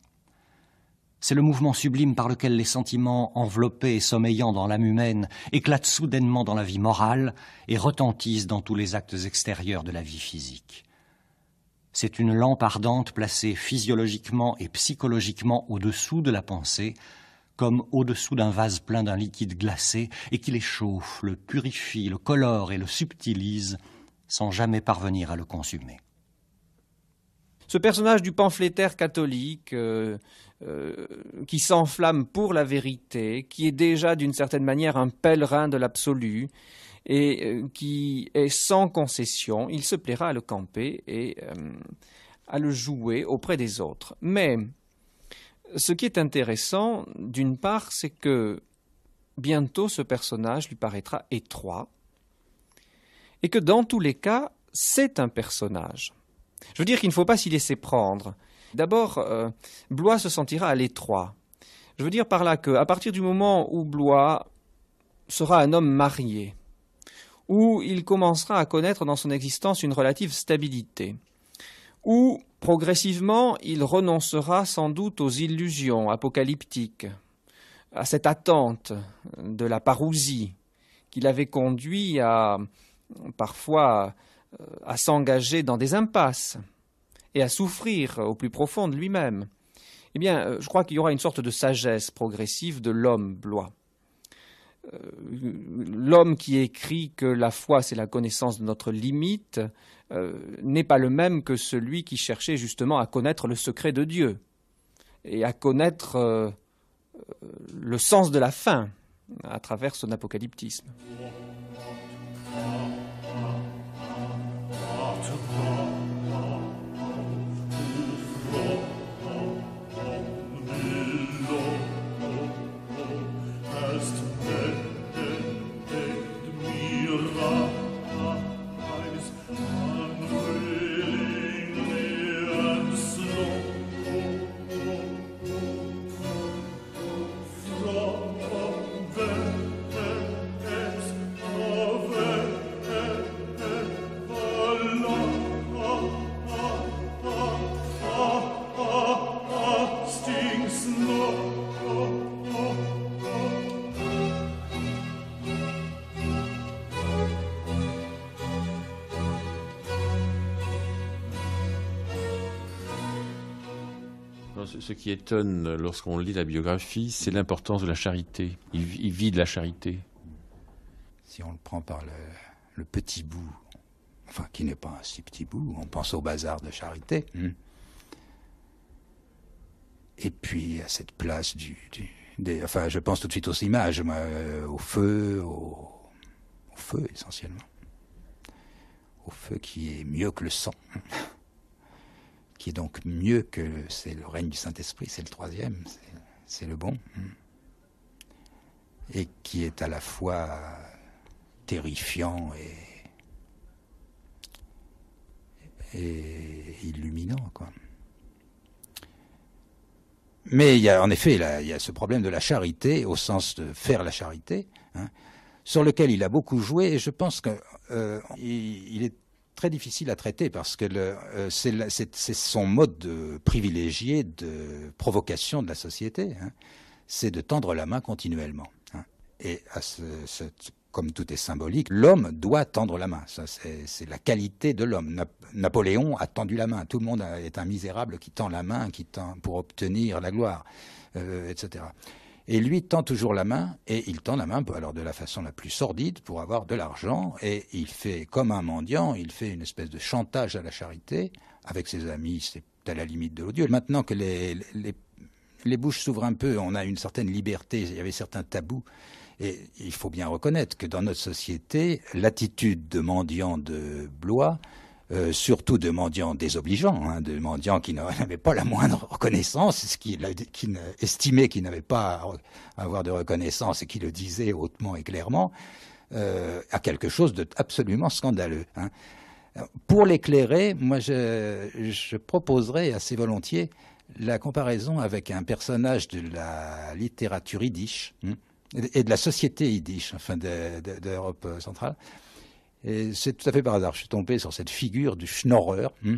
C'est le mouvement sublime par lequel les sentiments enveloppés et sommeillants dans l'âme humaine éclatent soudainement dans la vie morale et retentissent dans tous les actes extérieurs de la vie physique c'est une lampe ardente placée physiologiquement et psychologiquement au-dessous de la pensée, comme au-dessous d'un vase plein d'un liquide glacé, et qui l'échauffe, le purifie, le colore et le subtilise, sans jamais parvenir à le consumer. Ce personnage du pamphlétaire catholique, euh, euh, qui s'enflamme pour la vérité, qui est déjà d'une certaine manière un pèlerin de l'absolu, et euh, qui est sans concession, il se plaira à le camper et euh, à le jouer auprès des autres. Mais ce qui est intéressant, d'une part, c'est que bientôt ce personnage lui paraîtra étroit, et que dans tous les cas, c'est un personnage. Je veux dire qu'il ne faut pas s'y laisser prendre. D'abord, euh, Blois se sentira à l'étroit. Je veux dire par là que, à partir du moment où Blois sera un homme marié, où il commencera à connaître dans son existence une relative stabilité, où, progressivement, il renoncera sans doute aux illusions apocalyptiques, à cette attente de la parousie qui l'avait conduit à parfois euh, à s'engager dans des impasses et à souffrir au plus profond de lui-même. Eh bien, euh, je crois qu'il y aura une sorte de sagesse progressive de l'homme blois. Euh, l'homme qui écrit que la foi, c'est la connaissance de notre limite, euh, n'est pas le même que celui qui cherchait justement à connaître le secret de Dieu et à connaître euh, le sens de la fin à travers son apocalyptisme. Ce qui étonne lorsqu'on lit la biographie, c'est l'importance de la charité. Il, vit de la charité. Si on le prend par le, petit bout, enfin qui n'est pas un si petit bout, on pense au bazar de charité. Hmm. Et puis à cette place du, enfin je pense tout de suite aux images, euh, au feu, au feu essentiellement, au feu qui est mieux que le sang qui est donc mieux que c'est le règne du Saint-Esprit, c'est le troisième, c'est le bon, hein. et qui est à la fois terrifiant et, illuminant. Quoi. Mais il y a en effet il y a ce problème de la charité au sens de faire la charité, hein, sur lequel il a beaucoup joué, et je pense qu'il euh, il est très difficile à traiter parce que euh, c'est son mode privilégié de provocation de la société. Hein. C'est de tendre la main continuellement. Hein. Et comme tout est symbolique, l'homme doit tendre la main. Ça, c'est la qualité de l'homme. Napoléon a tendu la main. Tout le monde est un misérable qui tend la main qui tend, pour obtenir la gloire, euh, etc. Et lui tend toujours la main, et il tend la main, alors de la façon la plus sordide, pour avoir de l'argent, et il fait comme un mendiant, il fait une espèce de chantage à la charité, avec ses amis, c'est à la limite de l'odieux. Maintenant que les, les bouches s'ouvrent un peu, on a une certaine liberté, il y avait certains tabous, et il faut bien reconnaître que dans notre société, l'attitude de mendiant de Blois, euh, surtout de mendiants désobligeants, hein, de mendiants qui n'avaient pas la moindre reconnaissance, qui, qui estimaient qu'ils n'avaient pas à avoir de reconnaissance et qui le disaient hautement et clairement, euh, à quelque chose d'absolument scandaleux. Hein. Pour l'éclairer, moi je, proposerais assez volontiers la comparaison avec un personnage de la littérature yiddish hein, et de la société yiddish, enfin d'Europe euh, centrale, c'est tout à fait par hasard. Je suis tombé sur cette figure du Schnorrer, hmm.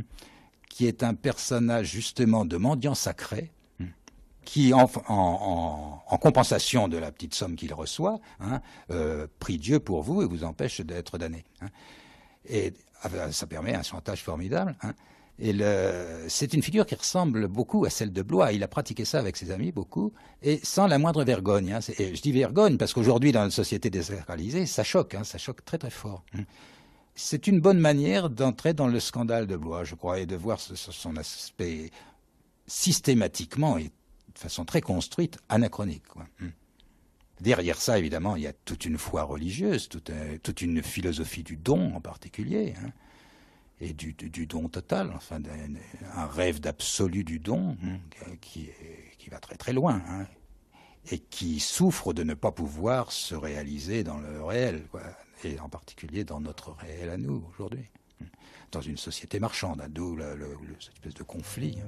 qui est un personnage justement de mendiant sacré, hmm. qui, en, compensation de la petite somme qu'il reçoit, hein, euh, prie Dieu pour vous et vous empêche d'être damné. Hein. Et ah, ben, ça permet un chantage formidable. Hein c'est une figure qui ressemble beaucoup à celle de Blois. Il a pratiqué ça avec ses amis beaucoup, et sans la moindre vergogne. Hein. je dis vergogne parce qu'aujourd'hui, dans une société désacralisée, ça choque, hein. ça choque très très fort. Hein. C'est une bonne manière d'entrer dans le scandale de Blois, je crois, et de voir son aspect systématiquement et de façon très construite, anachronique. Derrière ça, évidemment, il y a toute une foi religieuse, toute, euh, une philosophie du don en particulier et du, don total, enfin un, rêve d'absolu du don hein, qui, qui, va très très loin hein, et qui souffre de ne pas pouvoir se réaliser dans le réel, et en particulier dans notre réel à nous aujourd'hui, hein, dans une société marchande, d'où cette espèce de conflit.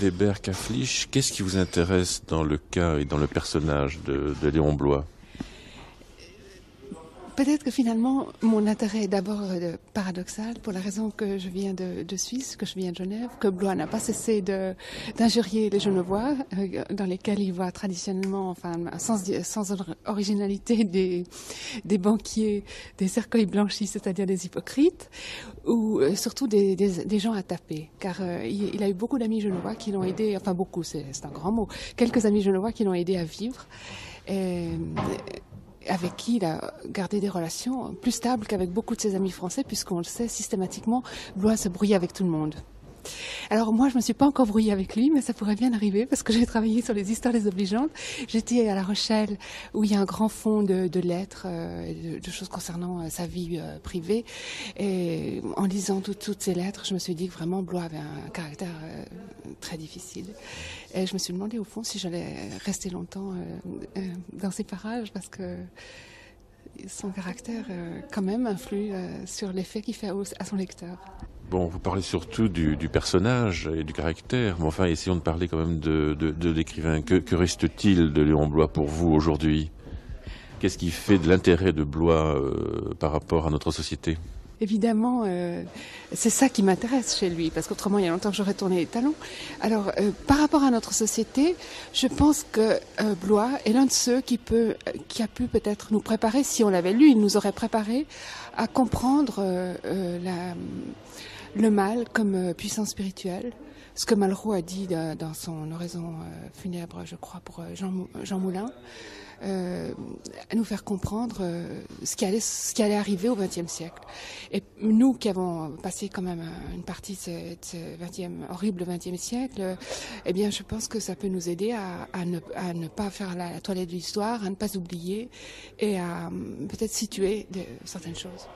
Weber Kaflich, qu'est-ce qui vous intéresse dans le cas et dans le personnage de Léon Blois Peut-être que finalement, mon intérêt est d'abord euh, paradoxal pour la raison que je viens de, de, Suisse, que je viens de Genève, que Blois n'a pas cessé d'injurier les Genevois, euh, dans lesquels il voit traditionnellement, enfin, sans, sans originalité, des, des banquiers, des cercueils blanchis, c'est-à-dire des hypocrites, ou euh, surtout des, des, gens à taper. Car il, a eu beaucoup d'amis genevois qui l'ont aidé, enfin beaucoup, c'est un grand mot, quelques amis genevois qui l'ont aidé à vivre. Et, avec qui il a gardé des relations plus stables qu'avec beaucoup de ses amis français, puisqu'on le sait systématiquement, Blois se brouiller avec tout le monde. Alors moi, je ne me suis pas encore brouillée avec lui, mais ça pourrait bien arriver parce que j'ai travaillé sur les histoires désobligeantes. J'étais à La Rochelle où il y a un grand fond de, lettres, euh, de, choses concernant euh, sa vie euh, privée. Et en lisant toutes ces lettres, je me suis dit que vraiment Blois avait un caractère très difficile. Et je me suis demandé au fond si j'allais rester longtemps dans ces parages parce que son caractère quand même influe sur l'effet qu'il fait à son lecteur. Bon, vous parlez surtout du, personnage et du caractère, mais enfin, essayons de parler quand même de, l'écrivain. Que, reste-t-il de Léon Blois pour vous aujourd'hui Qu'est-ce qui fait de l'intérêt de Blois euh, par rapport à notre société Évidemment, euh, c'est ça qui m'intéresse chez lui, parce qu'autrement, il y a longtemps que j'aurais tourné les talons. Alors, euh, par rapport à notre société, je pense que Blois est l'un de ceux qui, peut, qui a pu peut-être nous préparer, si on l'avait lu, il nous aurait préparé à comprendre la le mal comme euh, puissance spirituelle, ce que Malraux a dit euh, dans son oraison euh, funèbre, je crois, pour Jean, Moulin, à nous faire comprendre ce qui allait, arriver au XXe siècle. Et nous qui avons passé quand même une partie de ce, horrible XXe siècle, eh bien, je pense que ça peut nous aider à, ne, pas faire la, toilette de l'histoire, à ne pas oublier et à hum, peut-être situer de, certaines choses.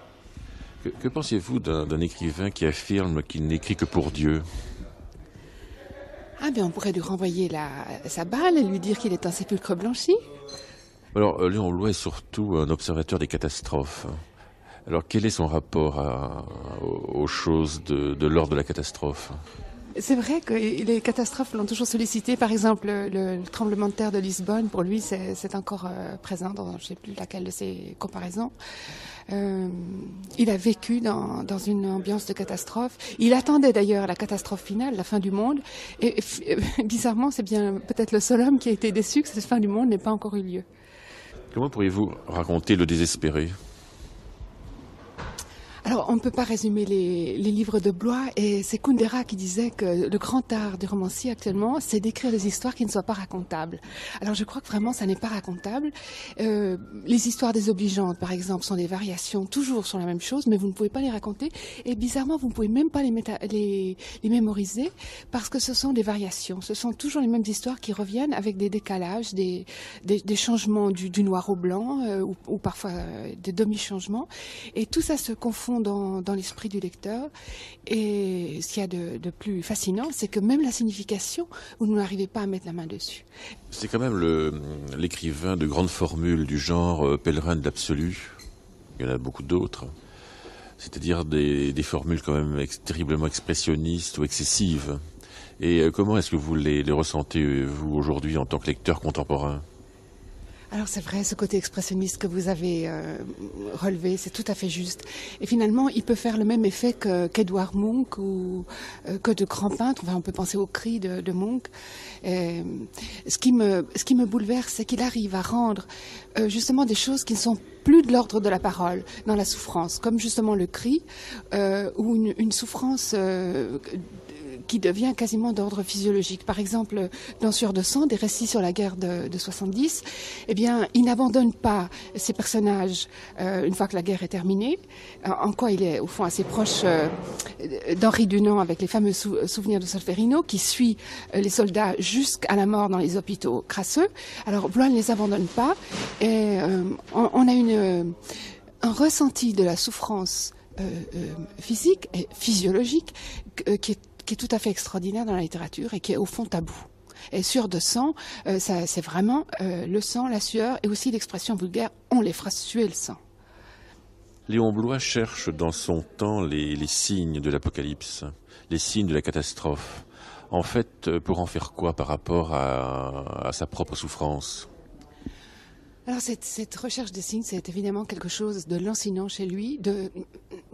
Que, pensez-vous d'un écrivain qui affirme qu'il n'écrit que pour Dieu Ah, mais ben, on pourrait lui renvoyer sa balle et lui dire qu'il est un sépulcre blanchi. Alors, euh, Léon Blouet est surtout un observateur des catastrophes. Alors, quel est son rapport aux choses de l'ordre de la catastrophe c'est vrai que les catastrophes l'ont toujours sollicité. Par exemple, le, tremblement de terre de Lisbonne, pour lui, c'est encore euh, présent dans je ne sais plus laquelle de ses comparaisons. Euh, il a vécu dans, dans, une ambiance de catastrophe. Il attendait d'ailleurs la catastrophe finale, la fin du monde. et bizarrement, c'est bien peut-être le seul homme qui a été déçu que cette fin du monde n'ait pas encore eu lieu. Comment pourriez-vous raconter le désespéré alors, on ne peut pas résumer les, livres de Blois, et c'est Kundera qui disait que le grand art du romancier actuellement, c'est d'écrire des histoires qui ne soient pas racontables. Alors, je crois que vraiment, ça n'est pas racontable. Euh, les histoires désobligeantes, par exemple, sont des variations toujours sur la même chose, mais vous ne pouvez pas les raconter, et bizarrement, vous ne pouvez même pas les, les, mémoriser, parce que ce sont des variations. Ce sont toujours les mêmes histoires qui reviennent avec des décalages, des, changements du, noir au blanc, euh, ou, parfois euh, des demi-changements, et tout ça se confond dans, l'esprit du lecteur. Et ce qu'il y a de, plus fascinant, c'est que même la signification, vous n'arrivez pas à mettre la main dessus. C'est quand même l'écrivain de grandes formules du genre euh, pèlerin de l'absolu. Il y en a beaucoup d'autres. C'est-à-dire des, formules quand même terriblement expressionnistes ou excessives. Et euh, comment est-ce que vous les ressentez, euh, vous, aujourd'hui, en tant que lecteur contemporain alors c'est vrai, ce côté expressionniste que vous avez euh, relevé, c'est tout à fait juste. Et finalement, il peut faire le même effet qu'Edouard Munch ou euh, que de grands peintres. on peut penser au cri de, de Munch. Euh, ce, qui me, ce qui me bouleverse, c'est qu'il arrive à rendre justement des choses qui ne sont plus de l'ordre de la parole dans la souffrance, comme justement le cri ou une, une souffrance qui devient quasiment d'ordre physiologique. Par exemple, dans Sur de sang, des récits sur la guerre de, 70, eh bien, il n'abandonne pas ses personnages euh, une fois que la guerre est terminée, en quoi il est au fond assez proche euh, d'Henri Dunant avec les fameux souvenirs de Solferino, qui suit euh, les soldats jusqu'à la mort dans les hôpitaux crasseux. Alors, Blois ne les abandonne pas et on, a une, un ressenti de la souffrance physique et physiologique qui est qui est tout à fait extraordinaire dans la littérature et qui est au fond tabou. Et sur de sang, euh, c'est vraiment euh, le sang, la sueur et aussi l'expression vulgaire, on les fera suer le sang. Léon Blois cherche dans son temps les, signes de l'apocalypse, les signes de la catastrophe. En fait, euh, pour en faire quoi par rapport à sa propre souffrance alors cette, recherche des signes, c'est évidemment quelque chose de lancinant chez lui, de,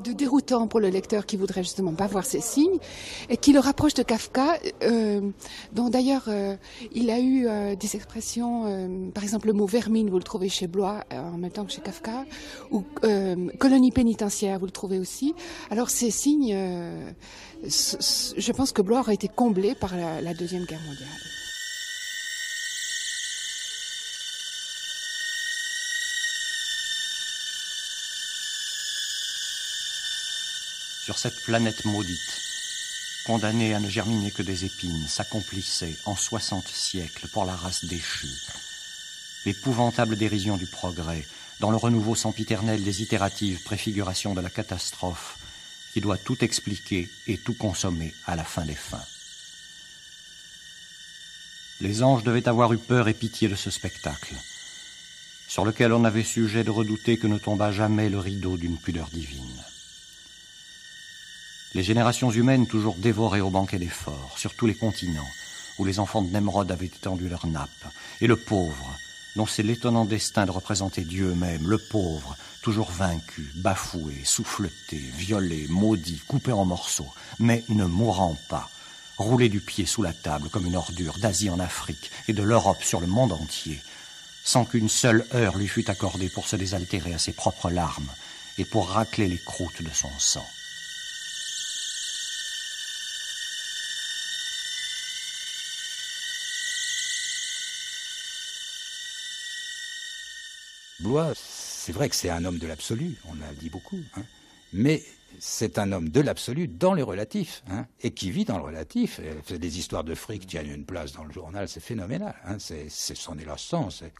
déroutant pour le lecteur qui voudrait justement pas voir ces signes, et qui le rapproche de Kafka, dont euh, d'ailleurs euh, il a eu euh, des expressions, par exemple le mot vermine, vous le trouvez chez Blois en même temps que chez Kafka, ou colonie pénitentiaire, vous le trouvez aussi. Alors ces signes, je pense que Blois aurait été comblé par la Deuxième Guerre mondiale. sur cette planète maudite, condamnée à ne germiner que des épines, s'accomplissait en soixante siècles pour la race déchue. L'épouvantable dérision du progrès, dans le renouveau sempiternel des itératives préfigurations de la catastrophe, qui doit tout expliquer et tout consommer à la fin des fins. Les anges devaient avoir eu peur et pitié de ce spectacle, sur lequel on avait sujet de redouter que ne tombât jamais le rideau d'une pudeur divine. Les générations humaines toujours dévorées au banquet des forts, sur tous les continents, où les enfants de Nemrod avaient étendu leur nappe, et le pauvre, dont c'est l'étonnant destin de représenter Dieu même, le pauvre, toujours vaincu, bafoué, souffleté, violé, maudit, coupé en morceaux, mais ne mourant pas, roulé du pied sous la table comme une ordure d'Asie en Afrique et de l'Europe sur le monde entier, sans qu'une seule heure lui fût accordée pour se désaltérer à ses propres larmes et pour racler les croûtes de son sang. c'est vrai que c'est un homme de l'absolu, on l'a dit beaucoup, hein. mais c'est un homme de l'absolu dans les relatifs, hein, et qui vit dans le relatif. C'est des histoires de fric qui tiennent une place dans le journal, c'est phénoménal. Hein. c'est son est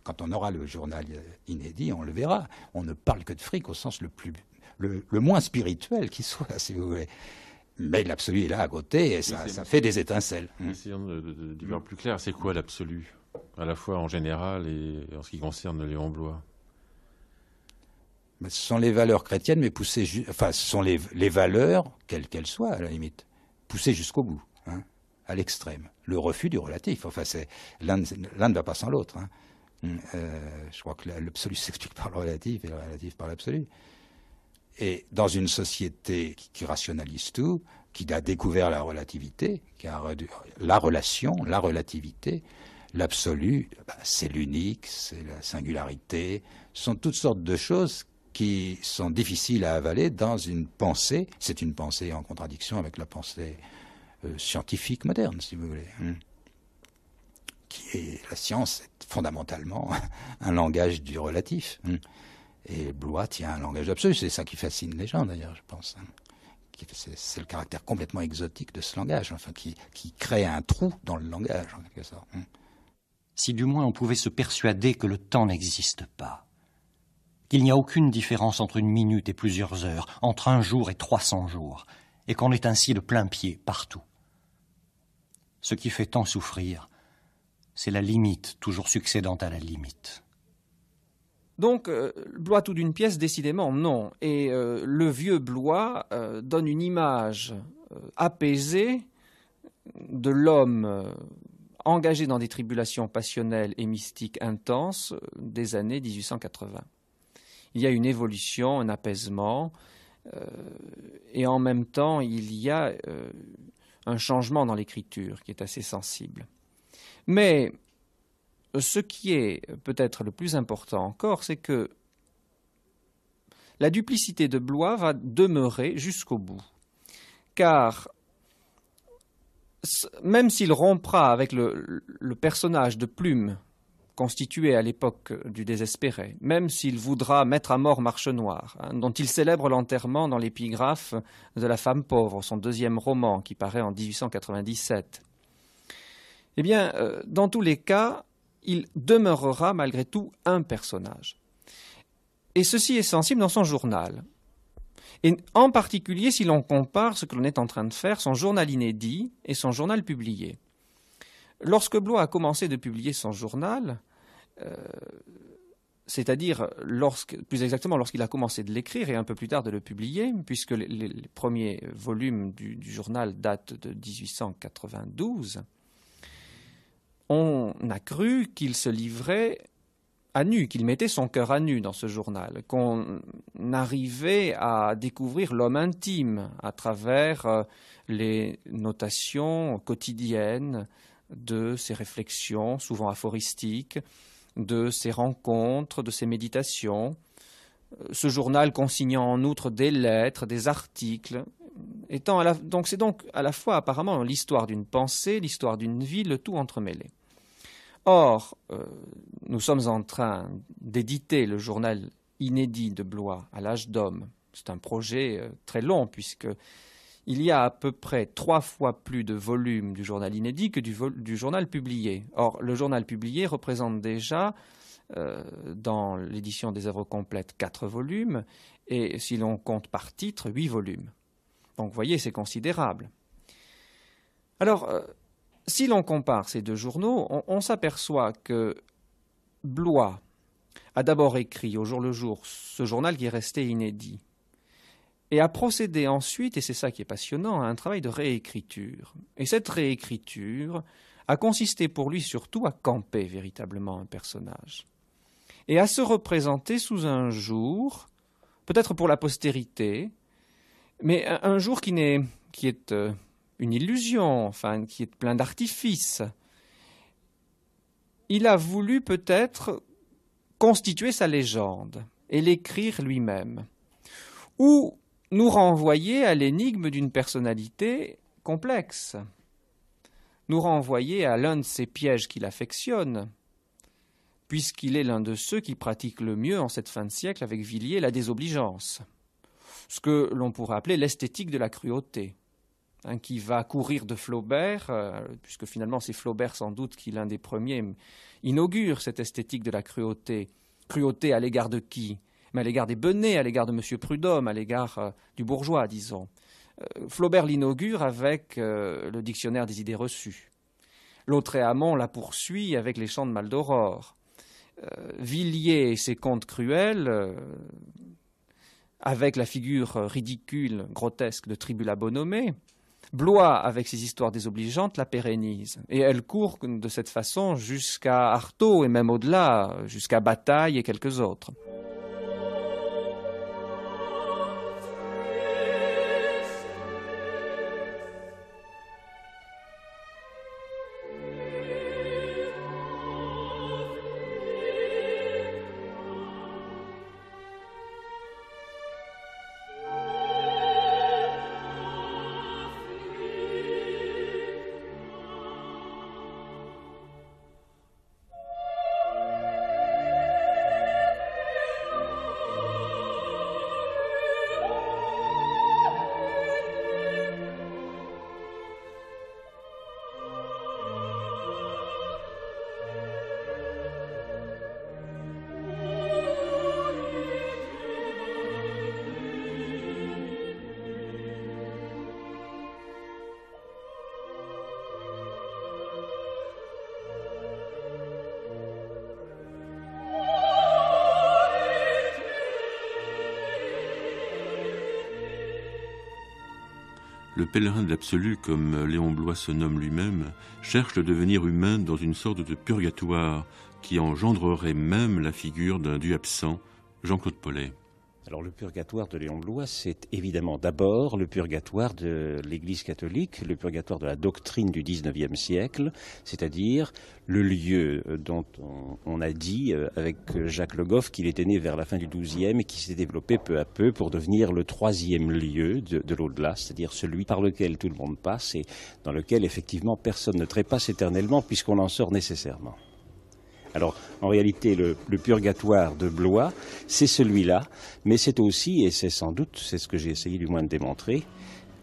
Quand on aura le journal inédit, on le verra. On ne parle que de fric au sens le plus, le, moins spirituel qui soit, si vous voulez. Mais l'absolu est là à côté et ça, fait des étincelles. Essayons de, de, plus clair, c'est quoi l'absolu À la fois en général et en ce qui concerne Léon Blois ce sont les valeurs chrétiennes, mais poussées, enfin, ce sont les, les valeurs, quelles qu'elles soient, à la limite, poussées jusqu'au bout, hein, à l'extrême. Le refus du relatif. Enfin, c'est, l'un, ne va pas sans l'autre. Hein. Hum, euh, je crois que l'absolu s'explique par le relatif et le relatif par l'absolu. Et dans une société qui, rationalise tout, qui a découvert la relativité, qui a la relation, la relativité, l'absolu, bah, c'est l'unique, c'est la singularité, ce sont toutes sortes de choses qui sont difficiles à avaler dans une pensée. C'est une pensée en contradiction avec la pensée euh, scientifique moderne, si vous voulez. Hein. Qui est, la science est fondamentalement un langage du relatif. Hein. Et Blois tient un langage absolu. C'est ça qui fascine les gens, d'ailleurs, je pense. Hein. C'est le caractère complètement exotique de ce langage, enfin, qui, qui, crée un trou dans le langage, en quelque sorte. Si du moins on pouvait se persuader que le temps n'existe pas, qu'il n'y a aucune différence entre une minute et plusieurs heures, entre un jour et trois cents jours, et qu'on est ainsi de plein pied partout. Ce qui fait tant souffrir, c'est la limite toujours succédant à la limite. Donc, euh, Blois tout d'une pièce, décidément, non. Et euh, le vieux Blois euh, donne une image apaisée de l'homme engagé dans des tribulations passionnelles et mystiques intenses des années 1880 il y a une évolution, un apaisement, euh, et en même temps, il y a euh, un changement dans l'écriture qui est assez sensible. Mais ce qui est peut-être le plus important encore, c'est que la duplicité de Blois va demeurer jusqu'au bout. Car même s'il rompra avec le personnage de Plume constitué à l'époque du désespéré, même s'il voudra mettre à mort Marche Noire, hein, dont il célèbre l'enterrement dans l'épigraphe de La femme pauvre, son deuxième roman qui paraît en 1897. Eh bien, euh, dans tous les cas, il demeurera malgré tout un personnage. Et ceci est sensible dans son journal. Et en particulier si l'on compare ce que l'on est en train de faire, son journal inédit et son journal publié. Lorsque Blois a commencé de publier son journal, euh, c'est-à-dire plus exactement lorsqu'il a commencé de l'écrire et un peu plus tard de le publier, puisque les, premiers volumes du, du, journal datent de 1892, on a cru qu'il se livrait à nu, qu'il mettait son cœur à nu dans ce journal, qu'on arrivait à découvrir l'homme intime à travers euh, les notations quotidiennes de ses réflexions, souvent aphoristiques, de ses rencontres, de ses méditations. Euh, ce journal consignant en outre des lettres, des articles, étant donc c'est donc à la fois apparemment l'histoire d'une pensée, l'histoire d'une vie, le tout entremêlé. Or, euh, nous sommes en train d'éditer le journal inédit de Blois à l'âge d'homme. C'est un projet euh, très long puisque il y a à peu près trois fois plus de volume du journal inédit que du, journal publié. Or, le journal publié représente déjà, euh, dans l'édition des œuvres complètes, quatre volumes, et si l'on compte par titre, huit volumes. Donc, vous voyez, c'est considérable. Alors, euh, si l'on compare ces deux journaux, on s'aperçoit que Blois a d'abord écrit au jour le jour ce journal qui est resté inédit et a procédé ensuite, et c'est ça qui est passionnant, à un travail de réécriture. Et cette réécriture a consisté pour lui surtout à camper véritablement un personnage, et à se représenter sous un jour, peut-être pour la postérité, mais un jour qui, est, qui est euh, une illusion, enfin, qui est plein d'artifices. Il a voulu peut-être constituer sa légende et l'écrire lui-même. Ou nous renvoyer à l'énigme d'une personnalité complexe, nous renvoyer à l'un de ces pièges qu'il affectionne, puisqu'il est l'un de ceux qui pratiquent le mieux en cette fin de siècle avec Villiers la désobligeance, ce que l'on pourrait appeler l'esthétique de la cruauté, un hein, qui va courir de Flaubert, euh, puisque finalement c'est Flaubert sans doute qui l'un des premiers inaugure cette esthétique de la cruauté. Cruauté à l'égard de qui mais à l'égard des Benets, à l'égard de M. Prudhomme, à l'égard euh, du bourgeois, disons. Euh, Flaubert l'inaugure avec euh, le dictionnaire des idées reçues. L'autre amant, la poursuit avec les chants de Maldoror. Villiers et ses contes cruels, avec la figure ridicule, grotesque de Tribula Bonhomé. Blois, avec ses histoires désobligeantes, la pérennise. Et elle court de cette façon jusqu'à Artaud et même au-delà, jusqu'à Bataille et quelques autres. pèlerin de l'absolu, comme Léon Blois se nomme lui-même, cherche le devenir humain dans une sorte de purgatoire qui engendrerait même la figure d'un dieu absent, Jean-Claude Paulet. Alors le purgatoire de Léon Blois, c'est évidemment d'abord le purgatoire de l'Église catholique, le purgatoire de la doctrine du XIXe siècle, c'est-à-dire le lieu euh, dont on, a dit euh, avec euh, Jacques Le Goff qu'il était né vers la fin du XIIe et qui s'est développé peu à peu pour devenir le troisième lieu de, de l'au-delà, c'est-à-dire celui par lequel tout le monde passe et dans lequel effectivement personne ne trépasse éternellement puisqu'on en sort nécessairement. Alors en réalité, le, purgatoire de Blois, c'est celui-là, mais c'est aussi, et c'est sans doute, c'est ce que j'ai essayé du moins de démontrer,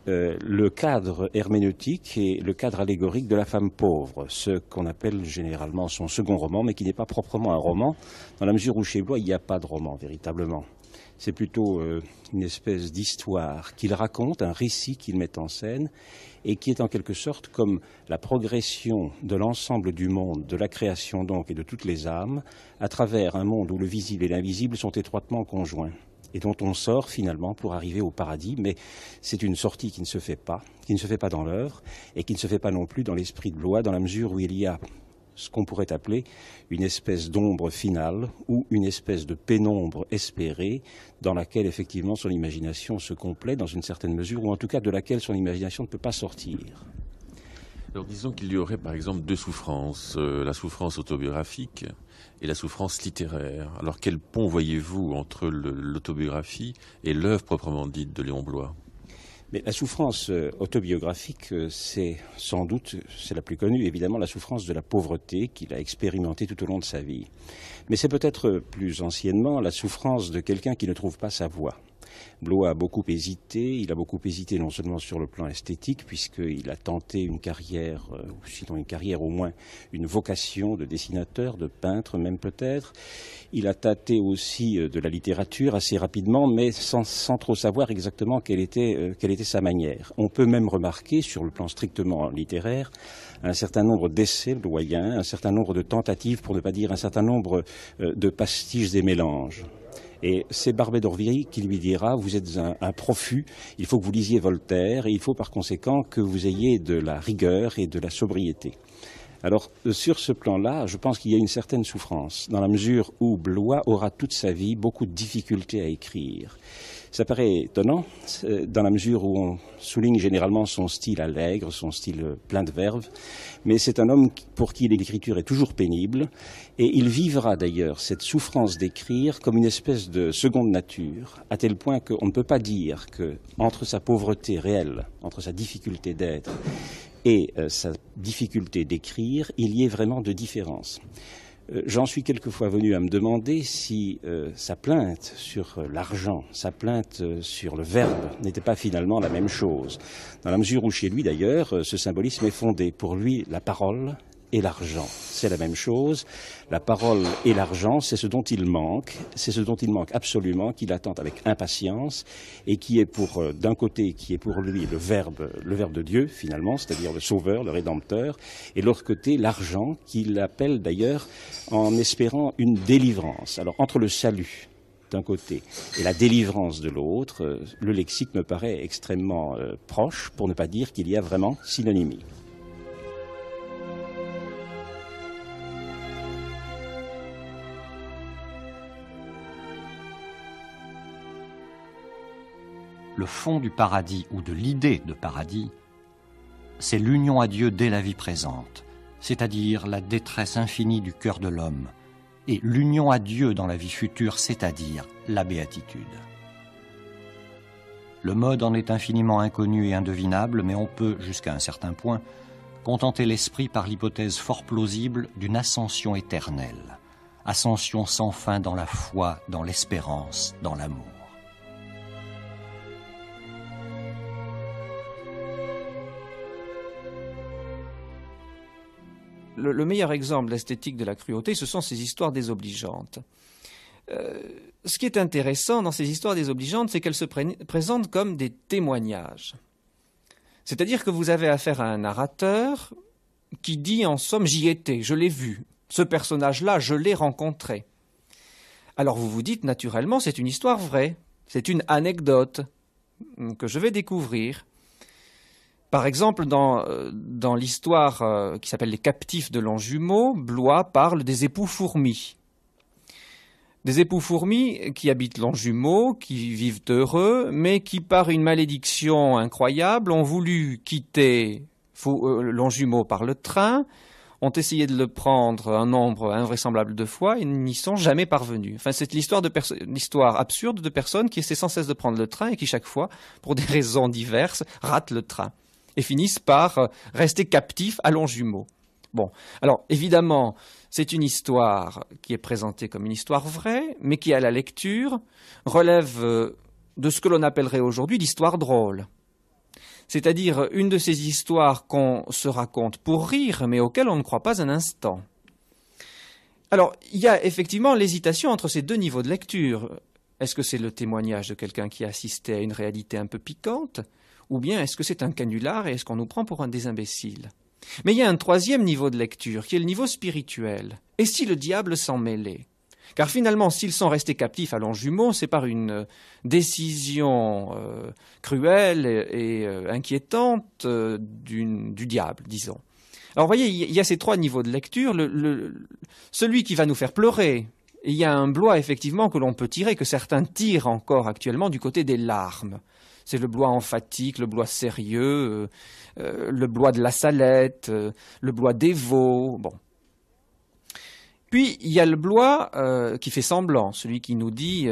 euh, le cadre herméneutique et le cadre allégorique de la femme pauvre, ce qu'on appelle généralement son second roman, mais qui n'est pas proprement un roman, dans la mesure où chez Blois, il n'y a pas de roman véritablement c'est plutôt euh, une espèce d'histoire qu'il raconte, un récit qu'il met en scène, et qui est en quelque sorte comme la progression de l'ensemble du monde, de la création donc et de toutes les âmes, à travers un monde où le visible et l'invisible sont étroitement conjoints et dont on sort finalement pour arriver au paradis, mais c'est une sortie qui ne se fait pas, qui ne se fait pas dans l'œuvre, et qui ne se fait pas non plus dans l'esprit de loi, dans la mesure où il y a ce qu'on pourrait appeler une espèce d'ombre finale ou une espèce de pénombre espérée dans laquelle effectivement son imagination se complète dans une certaine mesure ou en tout cas de laquelle son imagination ne peut pas sortir. Alors disons qu'il y aurait par exemple deux souffrances, euh, la souffrance autobiographique et la souffrance littéraire. Alors quel pont voyez-vous entre l'autobiographie et l'œuvre proprement dite de Léon Blois mais la souffrance euh, autobiographique, euh, c'est sans doute, c'est la plus connue, évidemment, la souffrance de la pauvreté qu'il a expérimentée tout au long de sa vie. Mais c'est peut-être plus anciennement la souffrance de quelqu'un qui ne trouve pas sa voie. Blois a beaucoup hésité. Il a beaucoup hésité non seulement sur le plan esthétique, puisqu'il a tenté une carrière, euh, sinon une carrière au moins, une vocation de dessinateur, de peintre même peut-être. Il a tâté aussi euh, de la littérature assez rapidement, mais sans, trop savoir exactement euh, quelle était, sa manière. On peut même remarquer, sur le plan strictement littéraire, un certain nombre d'essais loyens, un certain nombre de tentatives, pour ne pas dire un certain nombre de pastiches et mélanges. Et c'est Barbet d'Orvilly qui lui dira, vous êtes un, un, profus, il faut que vous lisiez Voltaire, et il faut par conséquent que vous ayez de la rigueur et de la sobriété. Alors, sur ce plan-là, je pense qu'il y a une certaine souffrance, dans la mesure où Blois aura toute sa vie beaucoup de difficultés à écrire. Ça paraît étonnant euh, dans la mesure où on souligne généralement son style allègre, son style euh, plein de verve, mais c'est un homme pour qui l'écriture est toujours pénible et il vivra d'ailleurs cette souffrance d'écrire comme une espèce de seconde nature, à tel point qu'on ne peut pas dire que entre sa pauvreté réelle, entre sa difficulté d'être et euh, sa difficulté d'écrire, il y ait vraiment de différence. Euh, j'en suis quelquefois venu à me demander si euh, sa plainte sur euh, l'argent, sa plainte sur le verbe n'était pas finalement la même chose, dans la mesure où chez lui d'ailleurs ce symbolisme est fondé. Pour lui, la parole, et l'argent. C'est la même chose. La parole et l'argent, c'est ce dont il manque, c'est ce dont il manque absolument, qu'il attend avec impatience et qui est pour, euh, d'un côté, qui est pour lui le verbe, le verbe de Dieu finalement, c'est-à-dire le sauveur, le rédempteur, et de l'autre côté, l'argent, qu'il appelle d'ailleurs en espérant une délivrance. Alors, entre le salut d'un côté et la délivrance de l'autre, euh, le lexique me paraît extrêmement euh, proche, pour ne pas dire qu'il y a vraiment synonymie. le fond du paradis ou de l'idée de paradis, c'est l'union à Dieu dès la vie présente, c'est-à-dire la détresse infinie du cœur de l'homme, et l'union à Dieu dans la vie future, c'est-à-dire la béatitude. Le mode en est infiniment inconnu et indevinable, mais on peut, jusqu'à un certain point, contenter l'esprit par l'hypothèse fort plausible d'une ascension éternelle, ascension sans fin dans la foi, dans l'espérance, dans l'amour. le, meilleur exemple d'esthétique de la cruauté, ce sont ces histoires désobligeantes. Euh, ce qui est intéressant dans ces histoires désobligeantes, c'est qu'elles se présentent comme des témoignages. C'est-à-dire que vous avez affaire à un narrateur qui dit en somme j'y étais, je l'ai vu, ce personnage-là, je l'ai rencontré. Alors vous vous dites naturellement c'est une histoire vraie, c'est une anecdote que je vais découvrir. Par exemple, dans, euh, l'histoire euh, qui s'appelle Les captifs de Longjumeau », Blois parle des époux fourmis. Des époux fourmis qui habitent Longjumeau, qui vivent heureux, mais qui, par une malédiction incroyable, ont voulu quitter euh, Longjumeau par le train, ont essayé de le prendre un nombre invraisemblable de fois et n'y sont jamais parvenus. Enfin, c'est l'histoire absurde de personnes qui essaient sans cesse de prendre le train et qui, chaque fois, pour des raisons diverses, ratent le train et finissent par euh, rester captifs à jumeaux. Bon, alors évidemment, c'est une histoire qui est présentée comme une histoire vraie, mais qui à la lecture relève euh, de ce que l'on appellerait aujourd'hui l'histoire drôle. C'est-à-dire une de ces histoires qu'on se raconte pour rire, mais auxquelles on ne croit pas un instant. Alors, il y a effectivement l'hésitation entre ces deux niveaux de lecture. Est-ce que c'est le témoignage de quelqu'un qui assistait à une réalité un peu piquante ou bien est-ce que c'est un canular et est-ce qu'on nous prend pour un des imbéciles Mais il y a un troisième niveau de lecture, qui est le niveau spirituel. Et si le diable s'en mêlait car finalement, s'ils sont restés captifs à jumeau, c'est par une euh, décision euh, cruelle et, euh, inquiétante du diable, disons. Alors, vous voyez, il y, a ces trois niveaux de lecture. celui qui va nous faire pleurer, il y a un blois effectivement que l'on peut tirer, que certains tirent encore actuellement du côté des larmes. C'est le blois emphatique, le blois sérieux, euh, euh, le blois de la salette, euh, le blois des Bon. Puis il y a le blois qui fait semblant, celui qui nous dit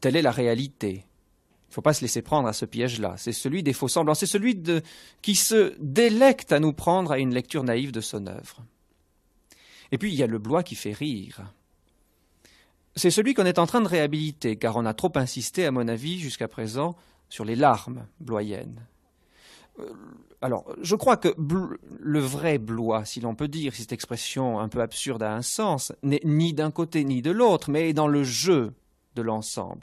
telle est la réalité. Il ne faut pas se laisser prendre à ce piège-là. C'est celui des faux semblants, c'est celui de, qui se délecte à nous prendre à une lecture naïve de son œuvre. Et puis il y a le blois qui fait rire. C'est celui qu'on est en train de réhabiliter, car on a trop insisté, à mon avis, jusqu'à présent, sur les larmes bloyennes. Euh, alors, je crois que le vrai Blois, si l'on peut dire, si cette expression un peu absurde a un sens, n'est ni d'un côté ni de l'autre, mais est dans le jeu de l'ensemble.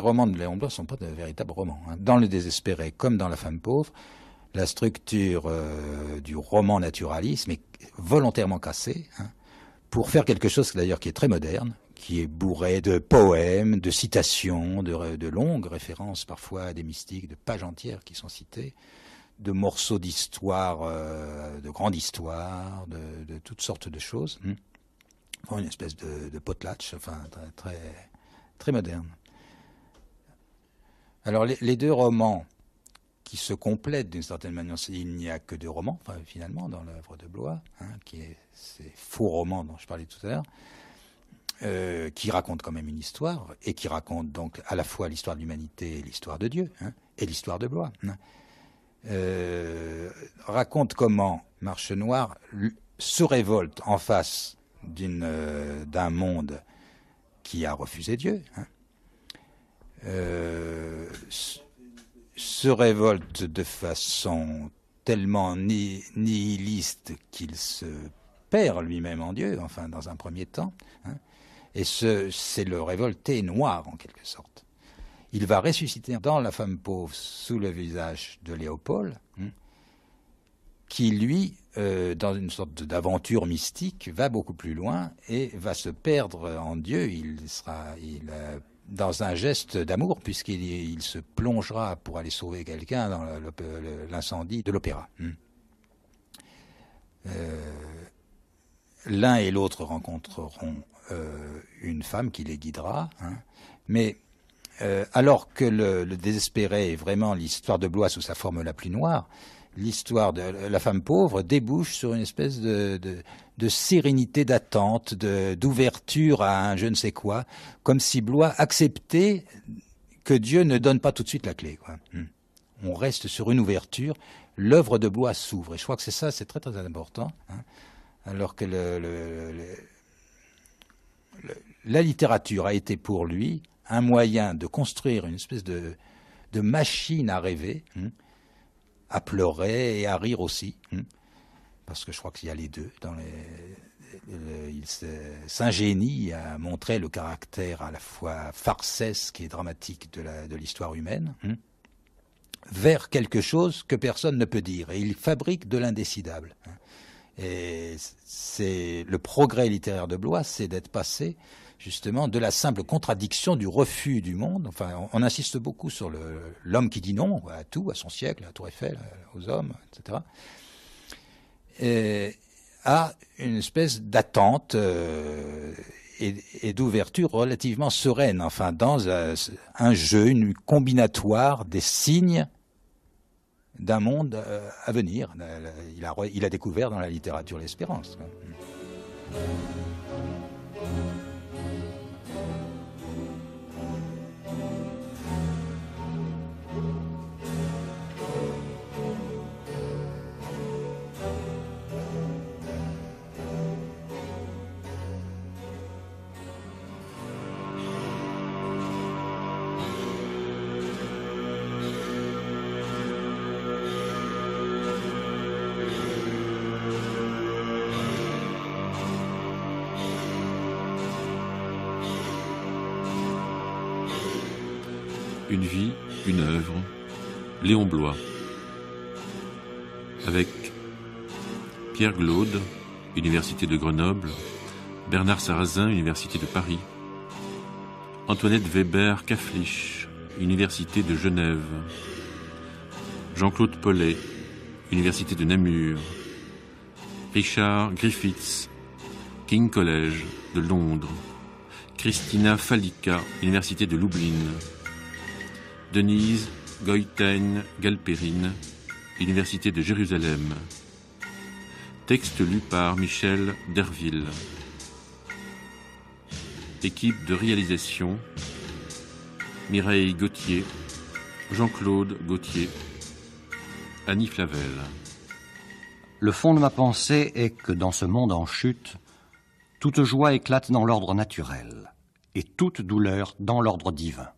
romans de Léon Blanc ne sont pas de véritables romans. Hein. Dans Le Désespéré, comme dans La femme pauvre, la structure euh, du roman naturalisme est volontairement cassée hein, pour faire quelque chose d'ailleurs qui est très moderne, qui est bourré de poèmes, de citations, de, longues références parfois à des mystiques, de pages entières qui sont citées, de morceaux d'histoire, euh, de grandes histoires, de, toutes sortes de choses. Hein. une espèce de, de potlatch, enfin très, très moderne. Alors les, deux romans qui se complètent d'une certaine manière, il n'y a que deux romans finalement dans l'œuvre de Blois, hein, qui est ces faux romans dont je parlais tout à l'heure, euh, qui raconte quand même une histoire et qui raconte donc à la fois l'histoire de l'humanité et l'histoire de Dieu hein, et l'histoire de Blois. Hein. Euh, raconte comment Marche Noire se révolte en face euh, d'un monde qui a refusé Dieu. Euh, se révolte de façon tellement nihiliste qu'il se perd lui-même en Dieu, enfin dans un premier temps, hein. et c'est le révolté noir en quelque sorte. Il va ressusciter dans la femme pauvre sous le visage de Léopold, hein, qui lui, euh, dans une sorte d'aventure mystique, va beaucoup plus loin et va se perdre en Dieu. Il sera, il dans un geste d'amour, puisqu'il se plongera pour aller sauver quelqu'un dans l'incendie de l'opéra. Hmm. Euh, l'un et l'autre rencontreront euh, une femme qui les guidera, hein. mais euh, alors que le désespéré est vraiment l'histoire de Blois sous sa forme la plus noire, l'histoire de la femme pauvre débouche sur une espèce de, sérénité d'attente, d'ouverture à un je ne sais quoi, comme si Blois acceptait que Dieu ne donne pas tout de suite la clé. Hmm. On reste sur une ouverture, l'œuvre de Blois s'ouvre. Et je crois que c'est ça, c'est très très important. Hein. alors que la littérature a été pour lui un moyen de construire une espèce de, machine à rêver. Hmm à pleurer et à rire aussi, hein. parce que je crois qu'il y a les deux. Dans les, euh, il s'ingénie à montrer le caractère à la fois farcesque et dramatique de l'histoire humaine. Hein, vers quelque chose que personne ne peut dire. Et il fabrique de l'indécidable. Hein. Et c'est le progrès littéraire de Blois, c'est d'être passé justement de la simple contradiction du refus du monde. Enfin, on, insiste beaucoup sur l'homme qui dit non à tout, à son siècle, à tout Tour Eiffel, euh, aux hommes, etc. Et, à une espèce d'attente euh, et, d'ouverture relativement sereine, enfin dans euh, un, jeu, une combinatoire des signes d'un monde à venir. il a, découvert dans la littérature l'espérance. une vie, une œuvre, Léon Blois, avec Pierre Glaude, Université de Grenoble, Bernard Sarrazin, Université de Paris, Antoinette Weber kaflich Université de Genève, Jean-Claude Pollet, Université de Namur, Richard Griffiths, King College de Londres, Christina Falica, Université de Lublin, Denise goyten Galperine, Université de Jérusalem. Texte lu par Michel Derville. Équipe de réalisation Mireille Gauthier, Jean-Claude Gauthier, Annie Flavel. Le fond de ma pensée est que dans ce monde en chute, toute joie éclate dans l'ordre naturel et toute douleur dans l'ordre divin.